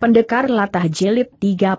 Pendekar Latah Jelit 33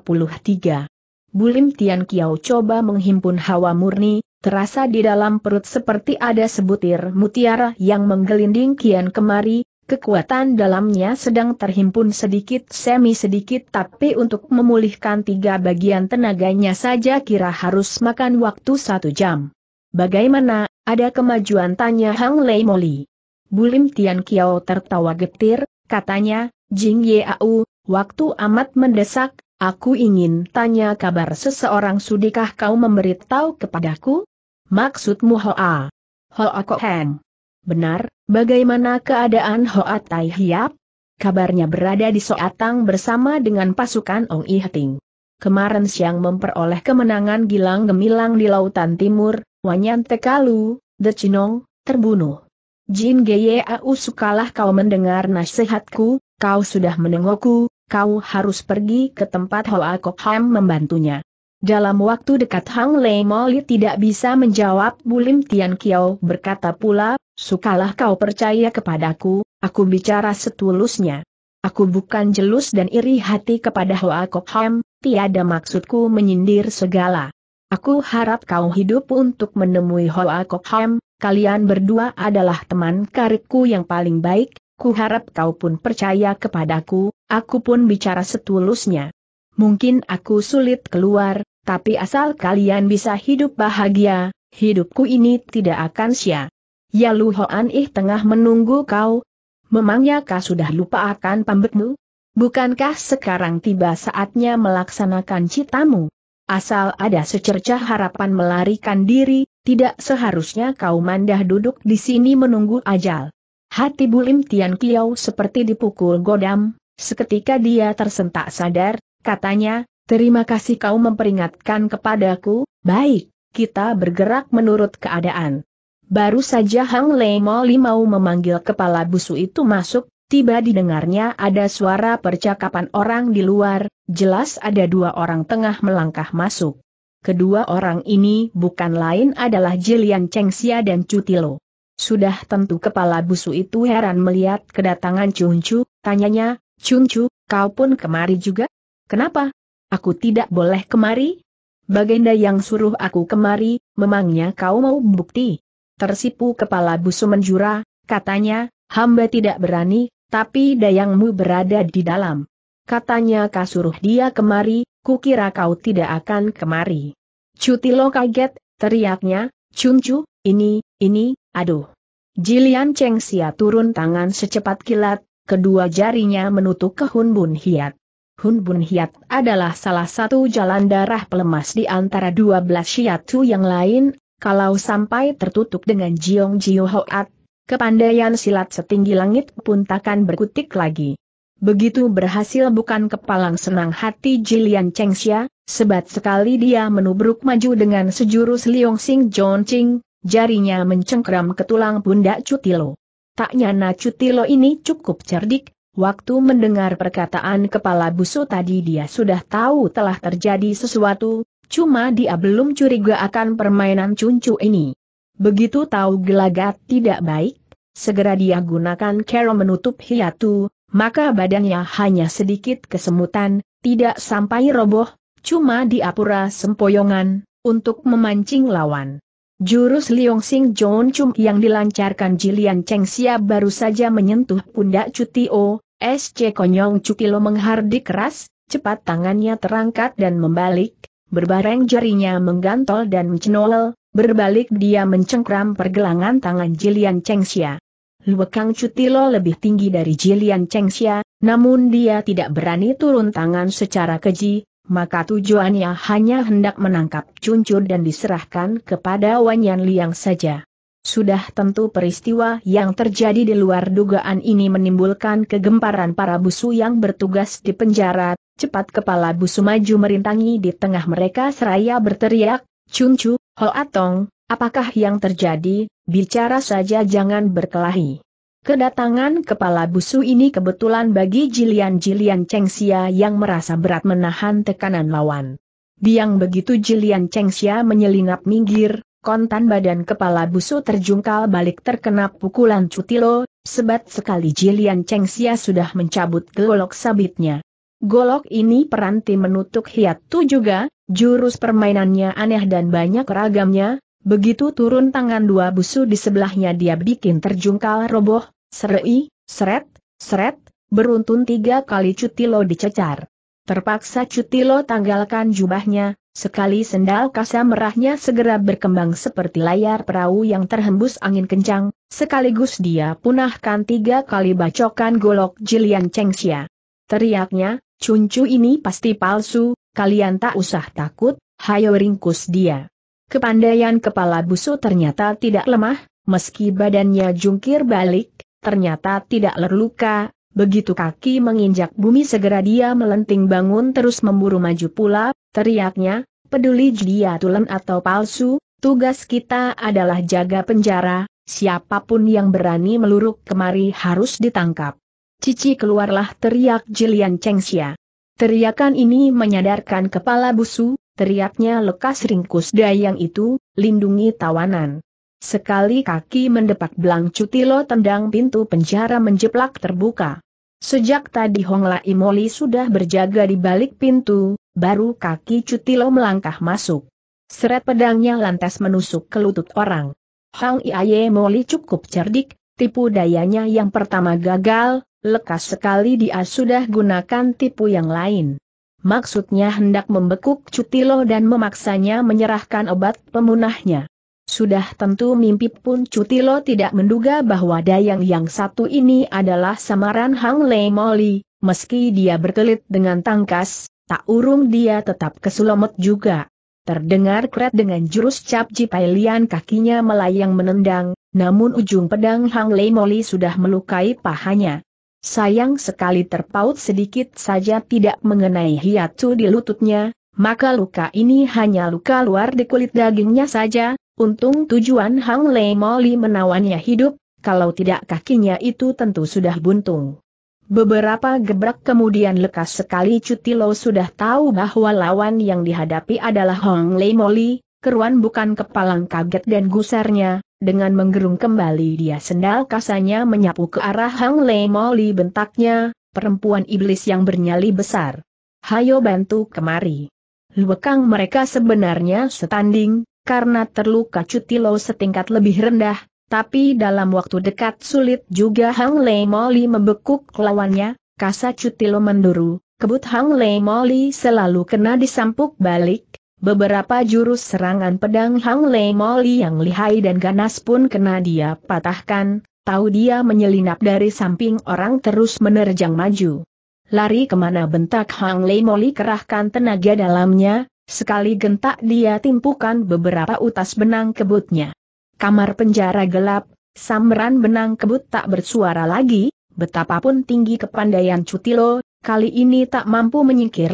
Bulim Tian Kiao coba menghimpun hawa murni, terasa di dalam perut seperti ada sebutir mutiara yang menggelinding kian kemari, kekuatan dalamnya sedang terhimpun sedikit semi-sedikit tapi untuk memulihkan tiga bagian tenaganya saja kira harus makan waktu satu jam. Bagaimana, ada kemajuan tanya Hang Lei Moli. Bulim Tian Kiao tertawa getir, katanya, Jing Yau, waktu amat mendesak, aku ingin tanya kabar seseorang sudikah kau memberitahu kepadaku? Maksudmu Hoa? Hoa Kok Heng. Benar, bagaimana keadaan Hoa Tai Hiap? Kabarnya berada di Soatang bersama dengan pasukan Ong I Hating. Kemarin siang memperoleh kemenangan Gilang Gemilang di Lautan Timur, Wanyan Tekalu, The Chinong, terbunuh. Jin Geyau sukalah kau mendengar nasihatku, kau sudah menengokku, kau harus pergi ke tempat Hoa Kok Ham membantunya. Dalam waktu dekat Hang Lei Moli tidak bisa menjawab Bulim Tian Kiao berkata pula, sukalah kau percaya kepadaku, aku bicara setulusnya. Aku bukan jelus dan iri hati kepada Hoa Kok Ham, tiada maksudku menyindir segala. Aku harap kau hidup untuk menemui Hoa Kok Ham, kalian berdua adalah teman karibku yang paling baik, Ku harap kau pun percaya kepadaku, aku pun bicara setulusnya. Mungkin aku sulit keluar, tapi asal kalian bisa hidup bahagia, hidupku ini tidak akan sia. Ya Lu Hoan Ih tengah menunggu kau. Memangnya kau sudah lupa akan pambekmu? Bukankah sekarang tiba saatnya melaksanakan citamu? Asal ada secercah harapan melarikan diri, tidak seharusnya kau mandah duduk di sini menunggu ajal. Hati Bulim Tian Kiao seperti dipukul godam, seketika dia tersentak sadar, katanya, terima kasih kau memperingatkan kepadaku, baik, kita bergerak menurut keadaan. Baru saja Hang Lei Moli mau memanggil kepala busu itu masuk, tiba didengarnya ada suara percakapan orang di luar, jelas ada dua orang tengah melangkah masuk. Kedua orang ini bukan lain adalah Jilian Xia dan Cutilo. Sudah tentu kepala busu itu heran melihat kedatangan Cuncu, tanyanya, Cuncu, kau pun kemari juga? Kenapa? Aku tidak boleh kemari? Baginda yang suruh aku kemari, memangnya kau mau bukti? Tersipu kepala busu menjura, katanya, hamba tidak berani, tapi dayangmu berada di dalam. Katanya kasuruh dia kemari, kukira kau tidak akan kemari. Cuti lo kaget, teriaknya, Cuncu, ini, ini, aduh. Jilian Cheng Xia turun tangan secepat kilat, kedua jarinya menutup ke Hun Bun Hiat. Hun Bun Hiat adalah salah satu jalan darah pelemas di antara dua 12 Shiatsu yang lain, kalau sampai tertutup dengan Jiong Jiu Hoat, kepandaian silat setinggi langit pun takkan berkutik lagi. Begitu berhasil bukan kepalang senang hati Jilian Xia. sebat sekali dia menubruk maju dengan sejurus Liong Sing John Ching, jarinya mencengkram ke tulang pundak Cutilo. Tak nyana Cutilo ini cukup cerdik, waktu mendengar perkataan kepala busu tadi dia sudah tahu telah terjadi sesuatu, cuma dia belum curiga akan permainan cuncu ini. Begitu tahu gelagat tidak baik, segera dia gunakan kero menutup hiatu, maka badannya hanya sedikit kesemutan, tidak sampai roboh, cuma di apura sempoyongan, untuk memancing lawan. Jurus Liong Sing John Chum yang dilancarkan Jilian Cheng Xia baru saja menyentuh pundak Cutio, SC Konyong Cukilo menghardik keras, cepat tangannya terangkat dan membalik, berbareng jarinya menggantol dan mencenol, berbalik dia mencengkram pergelangan tangan Jilian Cheng Xia. Luekang Cutilo lebih tinggi dari Jilian Cheng Xia, namun dia tidak berani turun tangan secara keji, maka tujuannya hanya hendak menangkap cuncur dan diserahkan kepada Wanyan Liang saja. Sudah tentu peristiwa yang terjadi di luar dugaan ini menimbulkan kegemparan para busu yang bertugas di penjara, cepat kepala busu maju merintangi di tengah mereka seraya berteriak, Cuncu, Hoatong, apakah yang terjadi, bicara saja jangan berkelahi. Kedatangan kepala busu ini kebetulan bagi Jilian-Jilian Chengxia yang merasa berat menahan tekanan lawan. Biang begitu Jilian Chengxia menyelinap minggir, kontan badan kepala busu terjungkal balik terkena pukulan cutilo, sebat sekali Jilian Chengxia sudah mencabut golok sabitnya. Golok ini peranti menutup hiat tu juga, jurus permainannya aneh dan banyak ragamnya, Begitu turun tangan dua busu di sebelahnya dia bikin terjungkal roboh, serai seret, seret, beruntun tiga kali Cutilo dicecar. Terpaksa Cutilo tanggalkan jubahnya, sekali sendal kasa merahnya segera berkembang seperti layar perahu yang terhembus angin kencang, sekaligus dia punahkan tiga kali bacokan golok Jilian Chengxia. Teriaknya, cuncu ini pasti palsu, kalian tak usah takut, hayo ringkus dia. Kepandaian kepala busu ternyata tidak lemah, meski badannya jungkir balik, ternyata tidak terluka, begitu kaki menginjak bumi segera dia melenting bangun terus memburu maju pula, teriaknya, peduli dia tulen atau palsu, tugas kita adalah jaga penjara, siapapun yang berani meluruk kemari harus ditangkap. Cici keluarlah teriak Jilian Chengxia. Teriakan ini menyadarkan kepala busu, teriaknya lekas ringkus dayang itu, lindungi tawanan. Sekali kaki mendepak belang cutilo tendang pintu penjara menjeplak terbuka. Sejak tadi Hong Imoli Moli sudah berjaga di balik pintu, baru kaki cutilo melangkah masuk. Seret pedangnya lantas menusuk ke lutut orang. Hong Iaye Moli cukup cerdik, tipu dayanya yang pertama gagal, lekas sekali dia sudah gunakan tipu yang lain maksudnya hendak membekuk Cutilo dan memaksanya menyerahkan obat pemunahnya. Sudah tentu mimpi pun Cutilo tidak menduga bahwa Dayang yang satu ini adalah samaran Hang Lei Moli, meski dia berkelit dengan tangkas, tak urung dia tetap kesulamet juga. Terdengar kret dengan jurus cap jipailian kakinya melayang menendang, namun ujung pedang Hang Lei Moli sudah melukai pahanya. Sayang sekali terpaut sedikit saja tidak mengenai hiatu di lututnya, maka luka ini hanya luka luar di kulit dagingnya saja, untung tujuan Hang Lei Moli menawannya hidup, kalau tidak kakinya itu tentu sudah buntung. Beberapa gebrak kemudian lekas sekali Cuti Cutilo sudah tahu bahwa lawan yang dihadapi adalah Hang Lei Moli, keruan bukan kepalang kaget dan gusarnya, dengan menggerung kembali dia sendal kasanya menyapu ke arah Hang Lei Moli bentaknya, perempuan iblis yang bernyali besar. Hayo bantu kemari. Luekang mereka sebenarnya setanding, karena terluka cutilo setingkat lebih rendah, tapi dalam waktu dekat sulit juga Hang Lei Moli membekuk lawannya, kasa cutilo menduru, kebut Hang Lei Moli selalu kena disampuk balik, Beberapa jurus serangan pedang Hang Lei Moli yang lihai dan ganas pun kena dia patahkan, tahu dia menyelinap dari samping orang terus menerjang maju. Lari kemana bentak Hang Lei Moli kerahkan tenaga dalamnya, sekali gentak dia timpukan beberapa utas benang kebutnya. Kamar penjara gelap, samran benang kebut tak bersuara lagi, betapapun tinggi kepandaian Cutilo, kali ini tak mampu menyingkir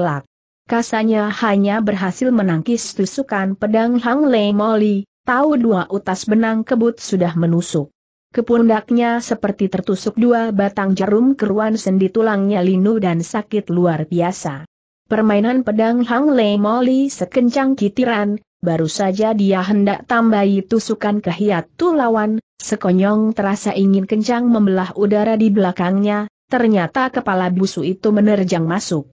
Kasanya hanya berhasil menangkis tusukan pedang Hang Le Moli, tahu dua utas benang kebut sudah menusuk. Kepundaknya seperti tertusuk dua batang jarum keruan sendi tulangnya linu dan sakit luar biasa. Permainan pedang Hang Le Moli sekencang kitiran, baru saja dia hendak tambahi tusukan ke tu lawan, sekonyong terasa ingin kencang membelah udara di belakangnya, ternyata kepala busu itu menerjang masuk.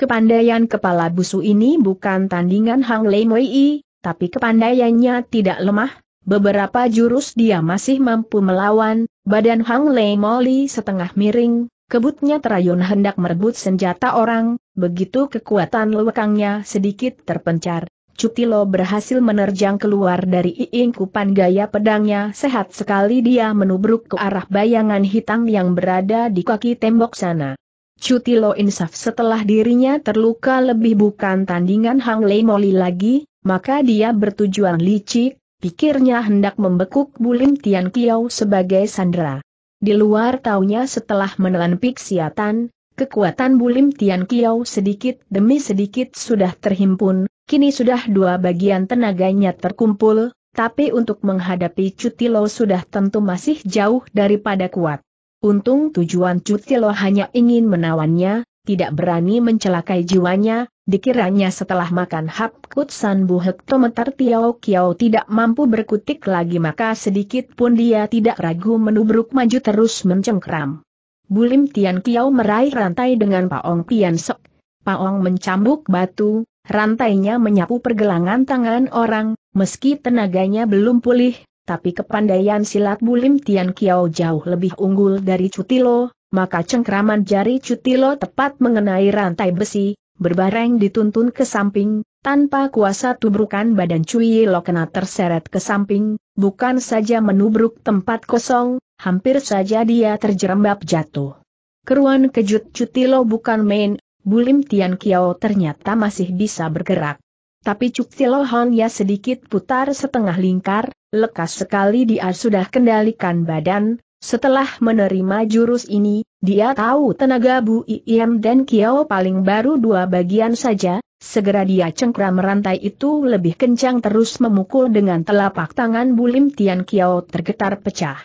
Kepandaian kepala busu ini bukan tandingan Hang Lei Moi, tapi kepandaiannya tidak lemah, beberapa jurus dia masih mampu melawan, badan Hang Lei Moi setengah miring, kebutnya terayun hendak merebut senjata orang, begitu kekuatan lewekangnya sedikit terpencar. Cutilo berhasil menerjang keluar dari iingkupan gaya pedangnya sehat sekali dia menubruk ke arah bayangan hitam yang berada di kaki tembok sana. Cuti Lo insaf setelah dirinya terluka lebih bukan tandingan Hang Lei Moli lagi, maka dia bertujuan licik, pikirnya hendak membekuk Bulim Tian Kiao sebagai sandera. Di luar taunya setelah menelan piksiatan, kekuatan Bulim Tian Kiao sedikit demi sedikit sudah terhimpun, kini sudah dua bagian tenaganya terkumpul, tapi untuk menghadapi Cuti Lo sudah tentu masih jauh daripada kuat. Untung tujuan cuti Cutilo hanya ingin menawannya, tidak berani mencelakai jiwanya, dikiranya setelah makan hap san bu tometar Tiao Kiao tidak mampu berkutik lagi maka sedikit pun dia tidak ragu menubruk maju terus mencengkram. Bulim Tian Kiao meraih rantai dengan Paong Pian Sok. Paong mencambuk batu, rantainya menyapu pergelangan tangan orang, meski tenaganya belum pulih, tapi kepandaian silat Bulim Tian Kiao jauh lebih unggul dari Cutilo, maka cengkraman jari Cutilo tepat mengenai rantai besi, berbareng dituntun ke samping, tanpa kuasa tubrukan badan Cui Lo kena terseret ke samping, bukan saja menubruk tempat kosong, hampir saja dia terjerembab jatuh. Keruan kejut Cutilo bukan main, Bulim Tian Kiao ternyata masih bisa bergerak. Tapi Cuksilo ya sedikit putar setengah lingkar, lekas sekali dia sudah kendalikan badan, setelah menerima jurus ini, dia tahu tenaga Bu Iem dan Kiao paling baru dua bagian saja, segera dia cengkram rantai itu lebih kencang terus memukul dengan telapak tangan Bulim Tian Kiao tergetar pecah.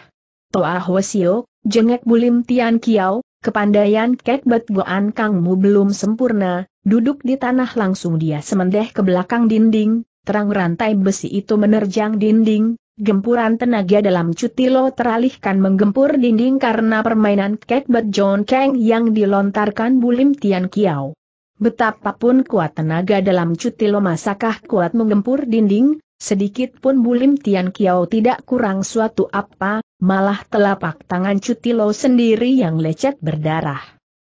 Toa Hwasio, jengek Bulim Tian Kiao, kepandaian Kek Bet Goan Kangmu belum sempurna, Duduk di tanah langsung dia semendeh ke belakang dinding, terang rantai besi itu menerjang dinding, gempuran tenaga dalam cutilo teralihkan menggempur dinding karena permainan Cat John Kang yang dilontarkan Bulim Tian Kiao. Betapapun kuat tenaga dalam cutilo masakah kuat menggempur dinding, sedikit pun Bulim Tian Kiao tidak kurang suatu apa, malah telapak tangan cutilo sendiri yang lecet berdarah.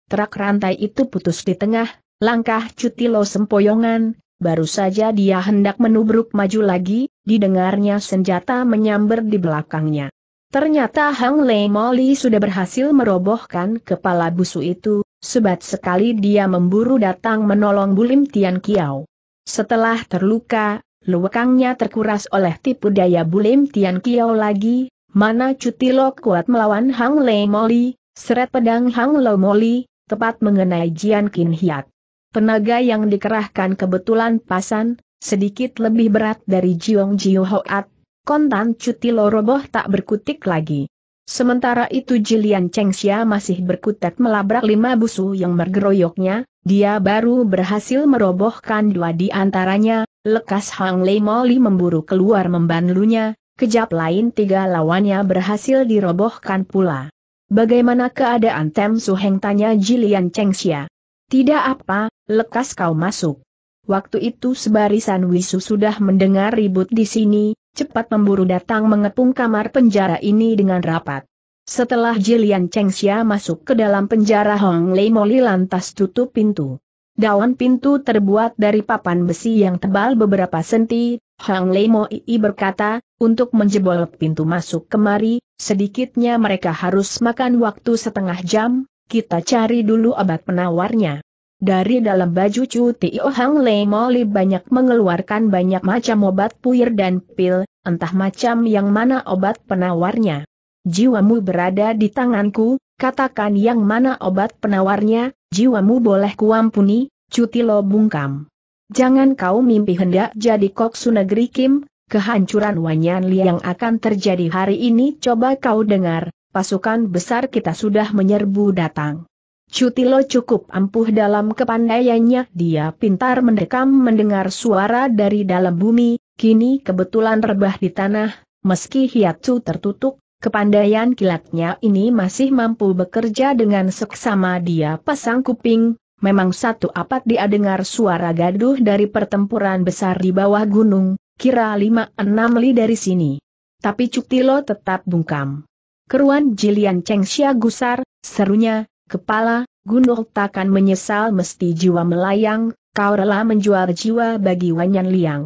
Terak rantai itu putus di tengah, Langkah Cuti Lo sempoyongan, baru saja dia hendak menubruk maju lagi, didengarnya senjata menyamber di belakangnya. Ternyata Hang Lei Moli sudah berhasil merobohkan kepala busu itu, sebat sekali dia memburu datang menolong Bulim Tian Kiao. Setelah terluka, luwekangnya terkuras oleh tipu daya Bulim Tian Kiao lagi, mana Cuti lo kuat melawan Hang Lei Moli, seret pedang Hang Lei Moli, tepat mengenai Jian Kin Hiat. Penaga yang dikerahkan kebetulan pasan, sedikit lebih berat dari Jiong Jiu Hoat, kontan cuti loroboh tak berkutik lagi. Sementara itu Jilian Chengxia masih berkutat melabrak lima busu yang bergeroyoknya, dia baru berhasil merobohkan dua di antaranya, lekas Hang Lei Moli memburu keluar membanlunya, kejap lain tiga lawannya berhasil dirobohkan pula. Bagaimana keadaan Tem Su Heng tanya Jilian Chengxia? Tidak apa, lekas kau masuk. Waktu itu sebarisan wisu sudah mendengar ribut di sini, cepat memburu datang mengepung kamar penjara ini dengan rapat. Setelah Jilian Chengxia masuk ke dalam penjara Hong Lei Moli lantas tutup pintu. Daun pintu terbuat dari papan besi yang tebal beberapa senti, Hong Lei Moi berkata, untuk menjebol pintu masuk kemari, sedikitnya mereka harus makan waktu setengah jam, kita cari dulu obat penawarnya. Dari dalam baju Chu Tio Hang Lei Moli banyak mengeluarkan banyak macam obat puyer dan pil, entah macam yang mana obat penawarnya. Jiwamu berada di tanganku, katakan yang mana obat penawarnya, jiwamu boleh kuampuni, lo bungkam. Jangan kau mimpi hendak jadi koksu negeri Kim, kehancuran Wanyan Li yang akan terjadi hari ini coba kau dengar, pasukan besar kita sudah menyerbu datang. Cutilo cukup ampuh dalam kepandaiannya, dia pintar mendekam mendengar suara dari dalam bumi, kini kebetulan rebah di tanah, meski hiatu tertutup, kepandaian kilatnya ini masih mampu bekerja dengan seksama dia pasang kuping, memang satu apat dia dengar suara gaduh dari pertempuran besar di bawah gunung, kira lima enam li dari sini. Tapi Cutilo tetap bungkam. Keruan Jilian Cheng Xia gusar, serunya, kepala, Gunung takkan menyesal mesti jiwa melayang, kau rela menjual jiwa bagi Wanyan Liang.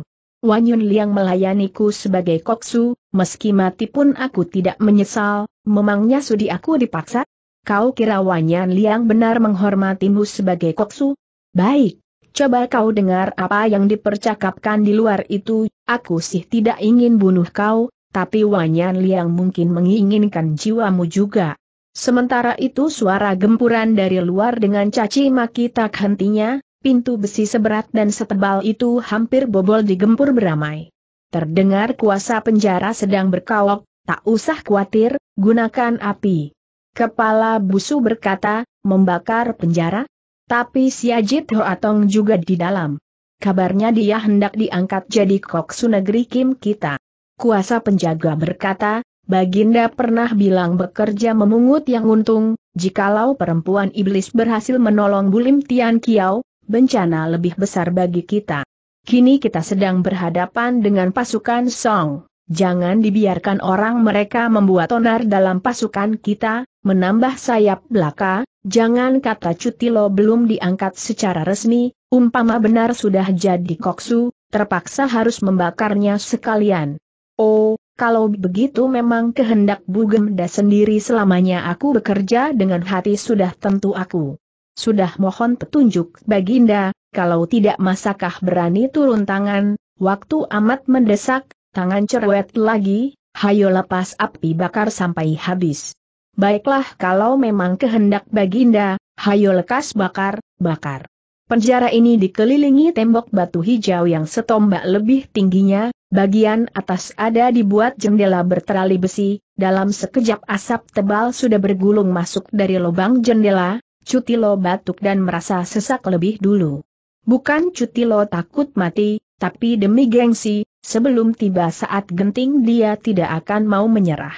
Wanyun Liang melayaniku sebagai koksu, meski mati pun aku tidak menyesal, memangnya sudi aku dipaksa? Kau kira Wanyan Liang benar menghormatimu sebagai koksu? Baik, coba kau dengar apa yang dipercakapkan di luar itu, aku sih tidak ingin bunuh kau, tapi Wanyan Liang mungkin menginginkan jiwamu juga. Sementara itu suara gempuran dari luar dengan caci maki tak hentinya, pintu besi seberat dan setebal itu hampir bobol digempur beramai. Terdengar kuasa penjara sedang berkawok, tak usah khawatir, gunakan api. Kepala busu berkata, membakar penjara? Tapi si Siajit Hoatong juga di dalam. Kabarnya dia hendak diangkat jadi koksu negeri Kim kita. Kuasa penjaga berkata, Baginda pernah bilang bekerja memungut yang untung, jikalau perempuan iblis berhasil menolong Bulim Tian Kiao, bencana lebih besar bagi kita. Kini kita sedang berhadapan dengan pasukan Song. Jangan dibiarkan orang mereka membuat onar dalam pasukan kita, menambah sayap belaka, jangan kata cuti lo belum diangkat secara resmi, umpama benar sudah jadi koksu, terpaksa harus membakarnya sekalian. Oh, kalau begitu memang kehendak Bugemda sendiri selamanya aku bekerja dengan hati sudah tentu aku. Sudah mohon petunjuk Baginda, kalau tidak masakah berani turun tangan, waktu amat mendesak, tangan cerewet lagi, hayo lepas api bakar sampai habis. Baiklah kalau memang kehendak Baginda, hayo lekas bakar, bakar. Penjara ini dikelilingi tembok batu hijau yang setombak lebih tingginya, bagian atas ada dibuat jendela berterali besi, dalam sekejap asap tebal sudah bergulung masuk dari lubang jendela, Cutilo batuk dan merasa sesak lebih dulu. Bukan Cutilo takut mati, tapi demi gengsi, sebelum tiba saat genting dia tidak akan mau menyerah.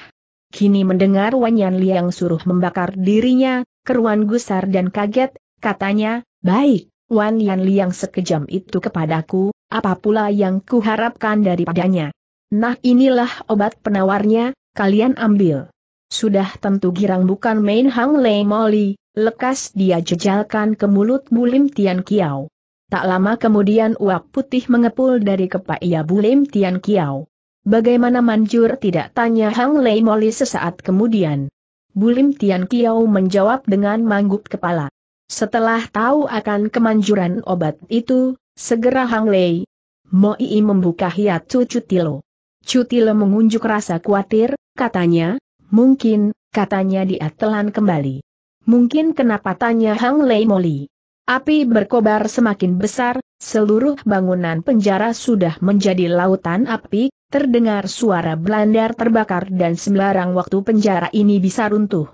Kini mendengar Wanyan Liang suruh membakar dirinya, keruan gusar dan kaget, katanya, baik, Wan Yan Liang sekejam itu kepadaku, apa pula yang kuharapkan daripadanya. Nah inilah obat penawarnya, kalian ambil. Sudah tentu girang bukan main Hang Lei Moli, lekas dia jejalkan ke mulut Bulim Tian Kiao. Tak lama kemudian uap putih mengepul dari ia Bulim Tian Kiao. Bagaimana manjur tidak tanya Hang Lei Moli sesaat kemudian. Bulim Tian Kiao menjawab dengan manggut kepala. Setelah tahu akan kemanjuran obat itu, segera Hang Lei Moi membuka hiatu Cutilo. Cutilo mengunjuk rasa khawatir, katanya, mungkin, katanya dia telan kembali. Mungkin kenapa tanya Hang Lei Moli. Api berkobar semakin besar, seluruh bangunan penjara sudah menjadi lautan api, terdengar suara blandar terbakar dan sembarang waktu penjara ini bisa runtuh.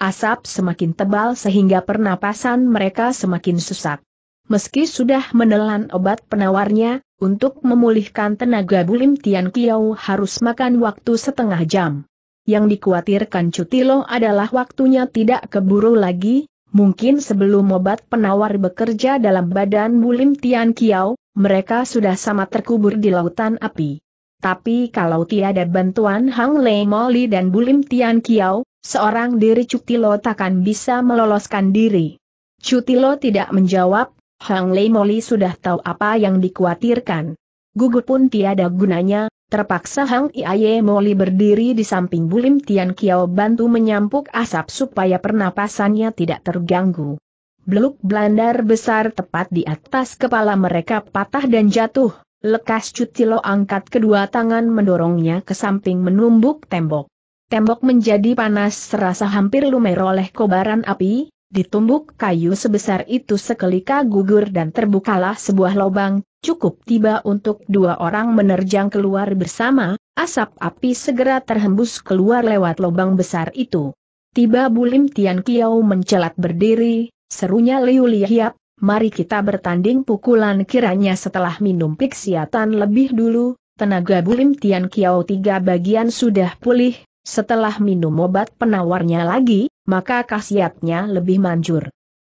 Asap semakin tebal sehingga pernapasan mereka semakin sesak. Meski sudah menelan obat penawarnya, untuk memulihkan tenaga Bulim Tian Kiao harus makan waktu setengah jam. Yang dikhawatirkan Cutilo adalah waktunya tidak keburu lagi, mungkin sebelum obat penawar bekerja dalam badan Bulim Tian Kiao, mereka sudah sama terkubur di lautan api. Tapi kalau tiada bantuan Hang Lei Moli dan Bulim Tian Kiao, seorang diri Cutilo takkan bisa meloloskan diri. Cutilo tidak menjawab, Hang Lei Moli sudah tahu apa yang dikhawatirkan. Gugup pun tiada gunanya, terpaksa Hang Iaye Moli berdiri di samping Bulim Tian Kiao bantu menyampuk asap supaya pernapasannya tidak terganggu. Beluk blandar besar tepat di atas kepala mereka patah dan jatuh. Lekas Cutilo angkat kedua tangan mendorongnya ke samping menumbuk tembok. Tembok menjadi panas serasa hampir lumer oleh kobaran api, ditumbuk kayu sebesar itu sekelika gugur dan terbukalah sebuah lobang, cukup tiba untuk dua orang menerjang keluar bersama, asap api segera terhembus keluar lewat lobang besar itu. Tiba Bulim Tian Kiao mencelat berdiri, serunya Liu Lihiap, mari kita bertanding pukulan kiranya setelah minum piksiatan lebih dulu, tenaga Bulim Tian Kiao tiga bagian sudah pulih, setelah minum obat penawarnya lagi, maka khasiatnya lebih manjur.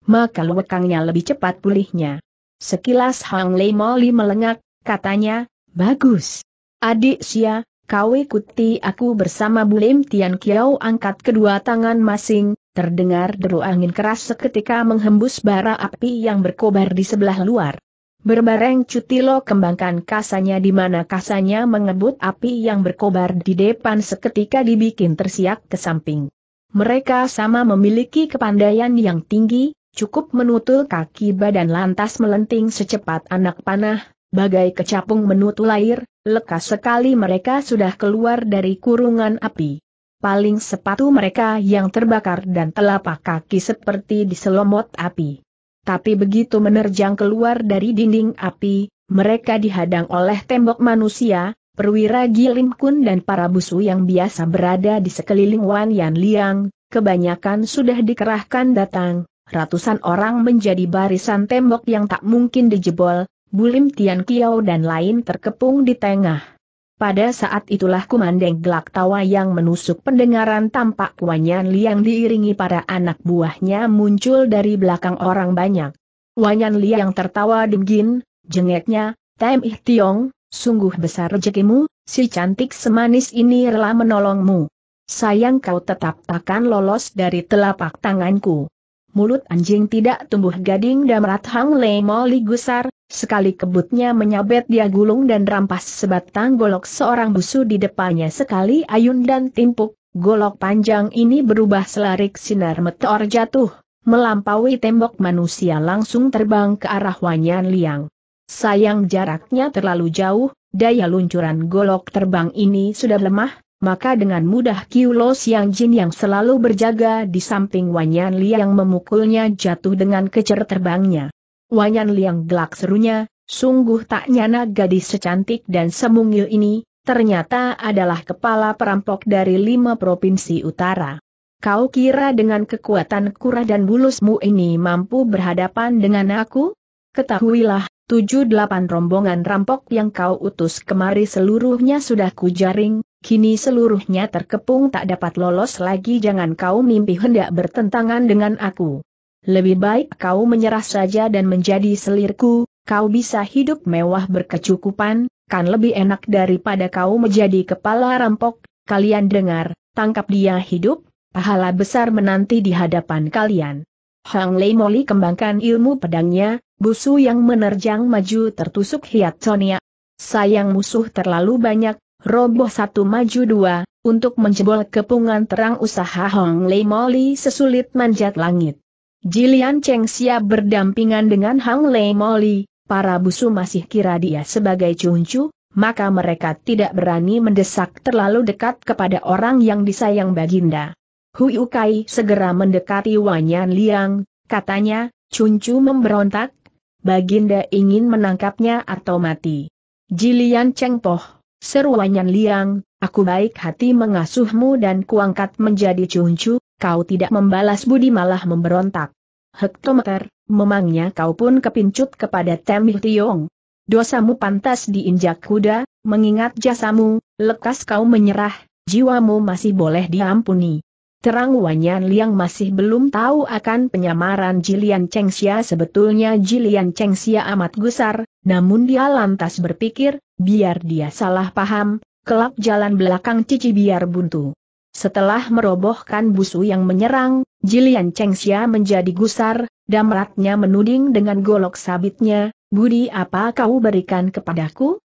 Maka lewekangnya lebih cepat pulihnya. Sekilas Hang Lei Moli melengak, katanya, bagus. Adik Sia, kau ikuti aku bersama Bulim Tian Kiao angkat kedua tangan masing, terdengar deru angin keras seketika menghembus bara api yang berkobar di sebelah luar. Berbareng Cutilo kembangkan kasanya di mana kasanya mengebut api yang berkobar di depan seketika dibikin tersiak ke samping. Mereka sama memiliki kepandaian yang tinggi, cukup menutul kaki badan lantas melenting secepat anak panah, bagai kecapung menutul air, lekas sekali mereka sudah keluar dari kurungan api paling sepatu mereka yang terbakar dan telapak kaki seperti diselomot api. Tapi begitu menerjang keluar dari dinding api, mereka dihadang oleh tembok manusia, perwira Gilim Kun dan para busu yang biasa berada di sekeliling Wan Yan Liang, kebanyakan sudah dikerahkan datang, ratusan orang menjadi barisan tembok yang tak mungkin dijebol, Bulim Tian Kiao dan lain terkepung di tengah. Pada saat itulah kumandeng gelak tawa yang menusuk pendengaran tampak Wanyan Liang diiringi para anak buahnya muncul dari belakang orang banyak. Wanyan Liang tertawa dingin, jengeknya, Tem Ih Tiong, sungguh besar rezekimu, si cantik semanis ini rela menolongmu. Sayang kau tetap takkan lolos dari telapak tanganku. Mulut anjing tidak tumbuh gading dan Hang lemo ligusar, Sekali kebutnya menyabet dia gulung dan rampas sebatang golok seorang busu di depannya sekali ayun dan timpuk, golok panjang ini berubah selarik sinar meteor jatuh, melampaui tembok manusia langsung terbang ke arah Wanyan Liang. Sayang jaraknya terlalu jauh, daya luncuran golok terbang ini sudah lemah, maka dengan mudah Kiulo Siang Jin yang selalu berjaga di samping Wanyan Liang memukulnya jatuh dengan kecer terbangnya. Wanyan Liang gelak serunya, sungguh tak nyana gadis secantik dan semungil ini, ternyata adalah kepala perampok dari lima provinsi utara. Kau kira dengan kekuatan kura dan bulusmu ini mampu berhadapan dengan aku? Ketahuilah, tujuh delapan rombongan rampok yang kau utus kemari seluruhnya sudah kujaring, kini seluruhnya terkepung tak dapat lolos lagi jangan kau mimpi hendak bertentangan dengan aku. Lebih baik kau menyerah saja dan menjadi selirku, kau bisa hidup mewah berkecukupan, kan lebih enak daripada kau menjadi kepala rampok, kalian dengar, tangkap dia hidup, pahala besar menanti di hadapan kalian. Hang Lei Moli kembangkan ilmu pedangnya, busu yang menerjang maju tertusuk hiat Sonia. Sayang musuh terlalu banyak, roboh satu maju dua, untuk menjebol kepungan terang usaha Hong Lei Moli sesulit manjat langit. Jilian Cheng siap berdampingan dengan Hang Lei Moli, para busu masih kira dia sebagai cuncu, maka mereka tidak berani mendesak terlalu dekat kepada orang yang disayang baginda. Hui Ukai segera mendekati Wanyan Liang, katanya, cuncu memberontak, baginda ingin menangkapnya atau mati. Jilian Cheng Poh, seru Wanyan Liang, Aku baik hati mengasuhmu dan kuangkat menjadi cuncu, kau tidak membalas budi malah memberontak. Hektometer, memangnya kau pun kepincut kepada Temih Tiong. Dosamu pantas diinjak kuda, mengingat jasamu, lekas kau menyerah, jiwamu masih boleh diampuni. Terang Wanyan Liang masih belum tahu akan penyamaran Jilian Chengxia sebetulnya Jilian Chengxia amat gusar, namun dia lantas berpikir, biar dia salah paham, kelak jalan belakang cici biar buntu. Setelah merobohkan busu yang menyerang, Jilian Chengxia menjadi gusar, damratnya menuding dengan golok sabitnya, Budi apa kau berikan kepadaku?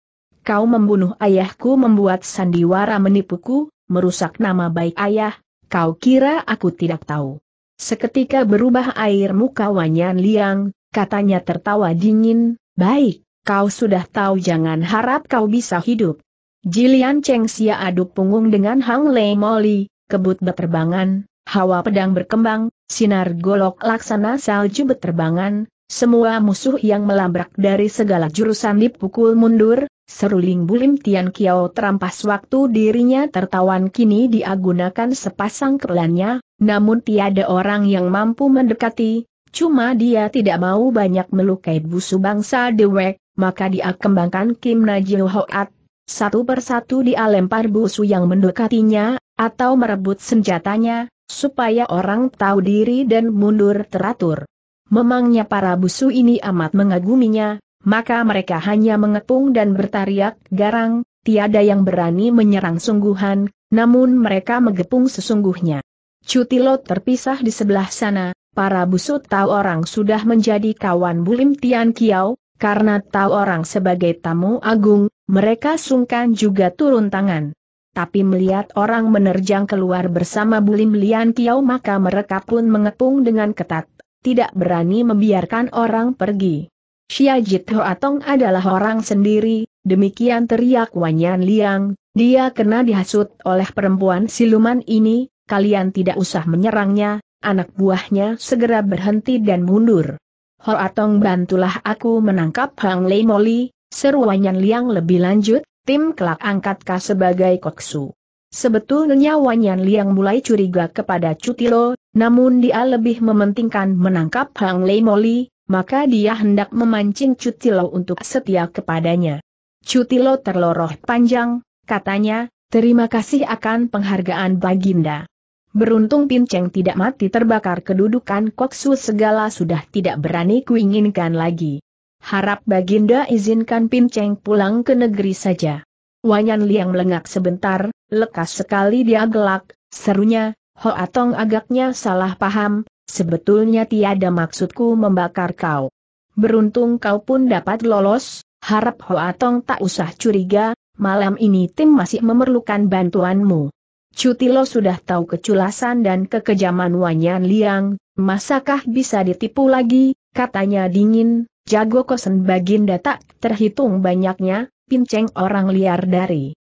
Kau membunuh ayahku membuat sandiwara menipuku, merusak nama baik ayah, kau kira aku tidak tahu. Seketika berubah air muka Wanyan Liang, katanya tertawa dingin, baik, kau sudah tahu jangan harap kau bisa hidup. Jilian Cheng Xia aduk punggung dengan Hang Lei Moli, kebut beterbangan, hawa pedang berkembang, sinar golok laksana salju beterbangan, semua musuh yang melabrak dari segala jurusan dipukul mundur, seruling bulim Tian Kiao terampas waktu dirinya tertawan kini diagunakan sepasang kelannya, namun tiada orang yang mampu mendekati, cuma dia tidak mau banyak melukai busu bangsa Dewek, maka dia kembangkan Kim Najil Hoat satu persatu dia lempar busu yang mendekatinya, atau merebut senjatanya, supaya orang tahu diri dan mundur teratur. Memangnya para busu ini amat mengaguminya, maka mereka hanya mengepung dan bertariak garang, tiada yang berani menyerang sungguhan, namun mereka mengepung sesungguhnya. Cutilo terpisah di sebelah sana, para busu tahu orang sudah menjadi kawan Bulim Tian Kiao, karena tahu orang sebagai tamu agung, mereka sungkan juga turun tangan. Tapi melihat orang menerjang keluar bersama Bulim Lian Kiau maka mereka pun mengepung dengan ketat, tidak berani membiarkan orang pergi. Xia Jit Atong adalah orang sendiri, demikian teriak Wanyan Liang, dia kena dihasut oleh perempuan siluman ini, kalian tidak usah menyerangnya, anak buahnya segera berhenti dan mundur. Hoatong bantulah aku menangkap Hang Lei Moli, Wanyan Liang lebih lanjut, tim kelak angkatkah sebagai koksu. Sebetulnya Wanyan Liang mulai curiga kepada Cutilo, namun dia lebih mementingkan menangkap Hang Lei Moli, maka dia hendak memancing Cutilo untuk setia kepadanya. Cutilo terloroh panjang, katanya, terima kasih akan penghargaan Baginda. Beruntung Pinceng tidak mati terbakar kedudukan Koksu segala sudah tidak berani kuinginkan lagi. Harap Baginda izinkan Pinceng pulang ke negeri saja. Wanyan Liang melengak sebentar, lekas sekali dia gelak, serunya, Ho Atong agaknya salah paham, sebetulnya tiada maksudku membakar kau. Beruntung kau pun dapat lolos, harap Ho Atong tak usah curiga, malam ini tim masih memerlukan bantuanmu. Cutilo sudah tahu keculasan dan kekejaman Wanyan Liang, masakah bisa ditipu lagi, katanya dingin, jago kosen baginda tak terhitung banyaknya, pinceng orang liar dari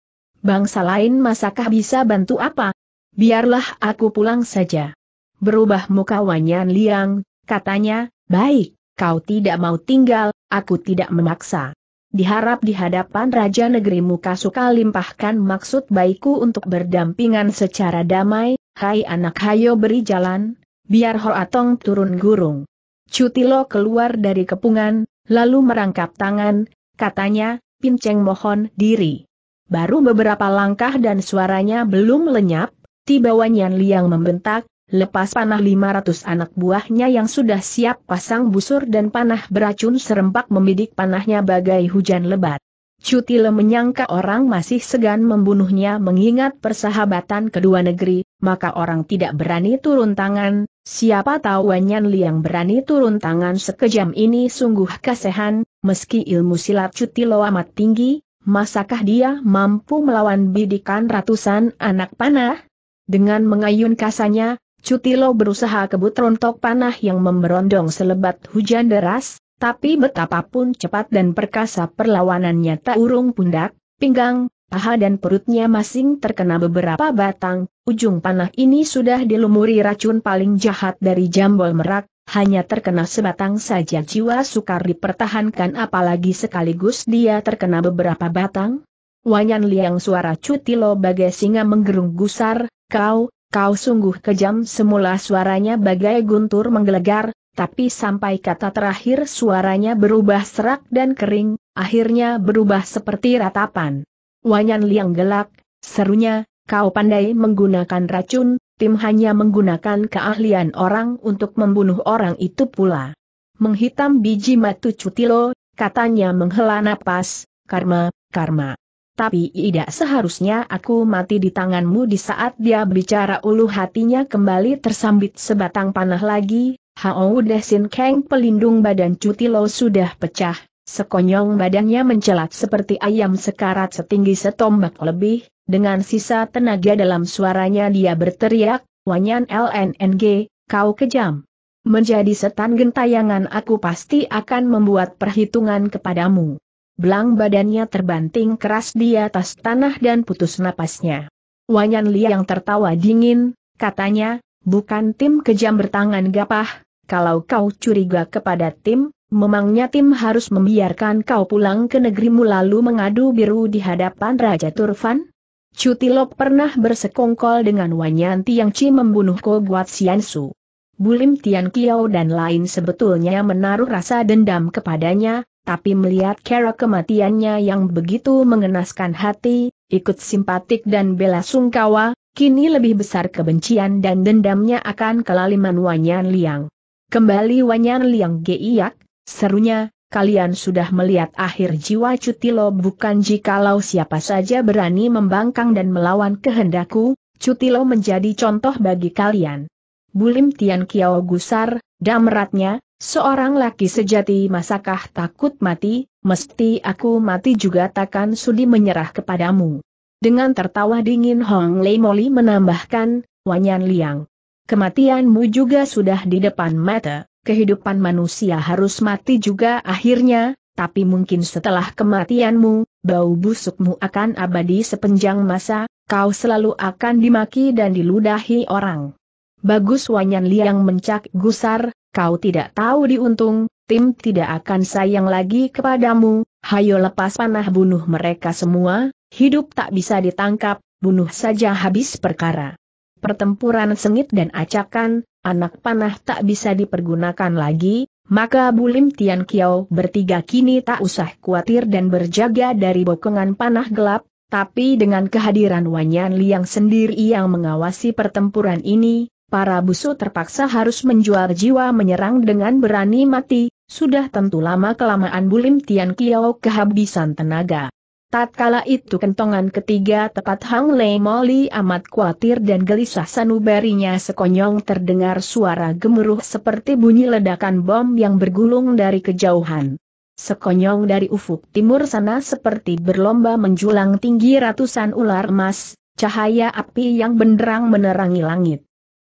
bangsa lain masakah bisa bantu apa? Biarlah aku pulang saja. Berubah muka Wanyan Liang, katanya, baik, kau tidak mau tinggal, aku tidak memaksa diharap di hadapan Raja Negerimu Kasuka limpahkan maksud baikku untuk berdampingan secara damai, hai anak hayo beri jalan, biar Hoatong turun gurung. Cutilo keluar dari kepungan, lalu merangkap tangan, katanya, Pinceng mohon diri. Baru beberapa langkah dan suaranya belum lenyap, tiba Wanyan Liang membentak, lepas panah 500 anak buahnya yang sudah siap pasang busur dan panah beracun serempak membidik panahnya bagai hujan lebat. Cutile menyangka orang masih segan membunuhnya mengingat persahabatan kedua negeri, maka orang tidak berani turun tangan, siapa tahu Wanyan Liang berani turun tangan sekejam ini sungguh kasehan, meski ilmu silat Cutile amat tinggi, masakah dia mampu melawan bidikan ratusan anak panah? Dengan mengayun kasanya, Cutilo berusaha kebut rontok panah yang memberondong selebat hujan deras, tapi betapapun cepat dan perkasa perlawanannya tak urung pundak, pinggang, paha dan perutnya masing terkena beberapa batang, ujung panah ini sudah dilumuri racun paling jahat dari jambol merak, hanya terkena sebatang saja jiwa sukar dipertahankan apalagi sekaligus dia terkena beberapa batang. Wanyan liang suara cutilo bagai singa menggerung gusar, kau, kau sungguh kejam semula suaranya bagai guntur menggelegar, tapi sampai kata terakhir suaranya berubah serak dan kering, akhirnya berubah seperti ratapan. Wanyan liang gelak, serunya, kau pandai menggunakan racun, tim hanya menggunakan keahlian orang untuk membunuh orang itu pula. Menghitam biji matu cutilo, katanya menghela napas, karma, karma tapi tidak seharusnya aku mati di tanganmu di saat dia bicara ulu hatinya kembali tersambit sebatang panah lagi, Hao Desin Kang pelindung badan cuti lo sudah pecah, sekonyong badannya mencelat seperti ayam sekarat setinggi setombak lebih, dengan sisa tenaga dalam suaranya dia berteriak, Wanyan LNNG, kau kejam. Menjadi setan gentayangan aku pasti akan membuat perhitungan kepadamu belang badannya terbanting keras di atas tanah dan putus napasnya. Wanyan Li yang tertawa dingin, katanya, bukan tim kejam bertangan gapah, kalau kau curiga kepada tim, memangnya tim harus membiarkan kau pulang ke negerimu lalu mengadu biru di hadapan Raja Turfan? Cutilop pernah bersekongkol dengan Wanyan Tiang Chi membunuh Ko Guat Su. Bulim Tian Kiao dan lain sebetulnya menaruh rasa dendam kepadanya, tapi melihat cara kematiannya yang begitu mengenaskan hati, ikut simpatik dan bela sungkawa, kini lebih besar kebencian dan dendamnya akan kelaliman Wanyan Liang. Kembali Wanyan Liang Geiyak, serunya, kalian sudah melihat akhir jiwa Cuti Cutilo bukan jikalau siapa saja berani membangkang dan melawan kehendakku, Cuti Cutilo menjadi contoh bagi kalian. Bulim Tian Kiao gusar, damratnya, Seorang laki sejati masakah takut mati, mesti aku mati juga takkan sudi menyerah kepadamu. Dengan tertawa dingin Hong Lei Moli menambahkan, Wanyan Liang. Kematianmu juga sudah di depan mata, kehidupan manusia harus mati juga akhirnya, tapi mungkin setelah kematianmu, bau busukmu akan abadi sepanjang masa, kau selalu akan dimaki dan diludahi orang. Bagus Wanyan Liang mencak gusar, kau tidak tahu diuntung, tim tidak akan sayang lagi kepadamu, hayo lepas panah bunuh mereka semua, hidup tak bisa ditangkap, bunuh saja habis perkara. Pertempuran sengit dan acakan, anak panah tak bisa dipergunakan lagi, maka Bulim Tian Kiao bertiga kini tak usah khawatir dan berjaga dari bokongan panah gelap, tapi dengan kehadiran Wanyan Liang sendiri yang mengawasi pertempuran ini, para busuk terpaksa harus menjual jiwa menyerang dengan berani mati, sudah tentu lama-kelamaan Bulim Tian Kiao kehabisan tenaga. Tatkala itu kentongan ketiga tepat Hang Lei Moli amat khawatir dan gelisah sanubarinya sekonyong terdengar suara gemuruh seperti bunyi ledakan bom yang bergulung dari kejauhan. Sekonyong dari ufuk timur sana seperti berlomba menjulang tinggi ratusan ular emas, cahaya api yang benderang menerangi langit.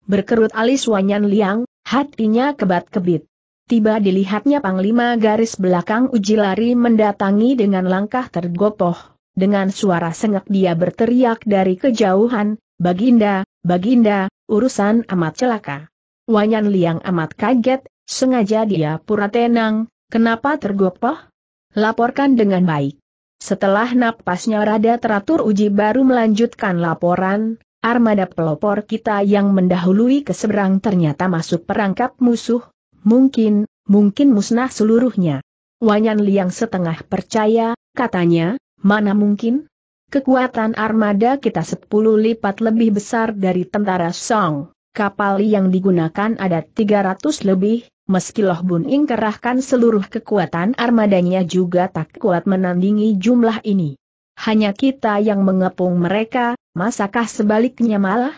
Berkerut alis Wanyan Liang, hatinya kebat-kebit. Tiba dilihatnya Panglima garis belakang uji lari mendatangi dengan langkah tergopoh. Dengan suara sengak dia berteriak dari kejauhan, Baginda, Baginda, urusan amat celaka. Wanyan Liang amat kaget, sengaja dia pura tenang, kenapa tergopoh? Laporkan dengan baik. Setelah napasnya rada teratur uji baru melanjutkan laporan, Armada pelopor kita yang mendahului ke seberang ternyata masuk perangkap musuh, mungkin, mungkin musnah seluruhnya. Wanyan Liang setengah percaya, katanya, mana mungkin? Kekuatan armada kita sepuluh lipat lebih besar dari tentara Song. Kapal yang digunakan ada 300 lebih, meski Loh Bun Ing kerahkan seluruh kekuatan armadanya juga tak kuat menandingi jumlah ini. Hanya kita yang mengepung mereka, Masakah sebaliknya malah?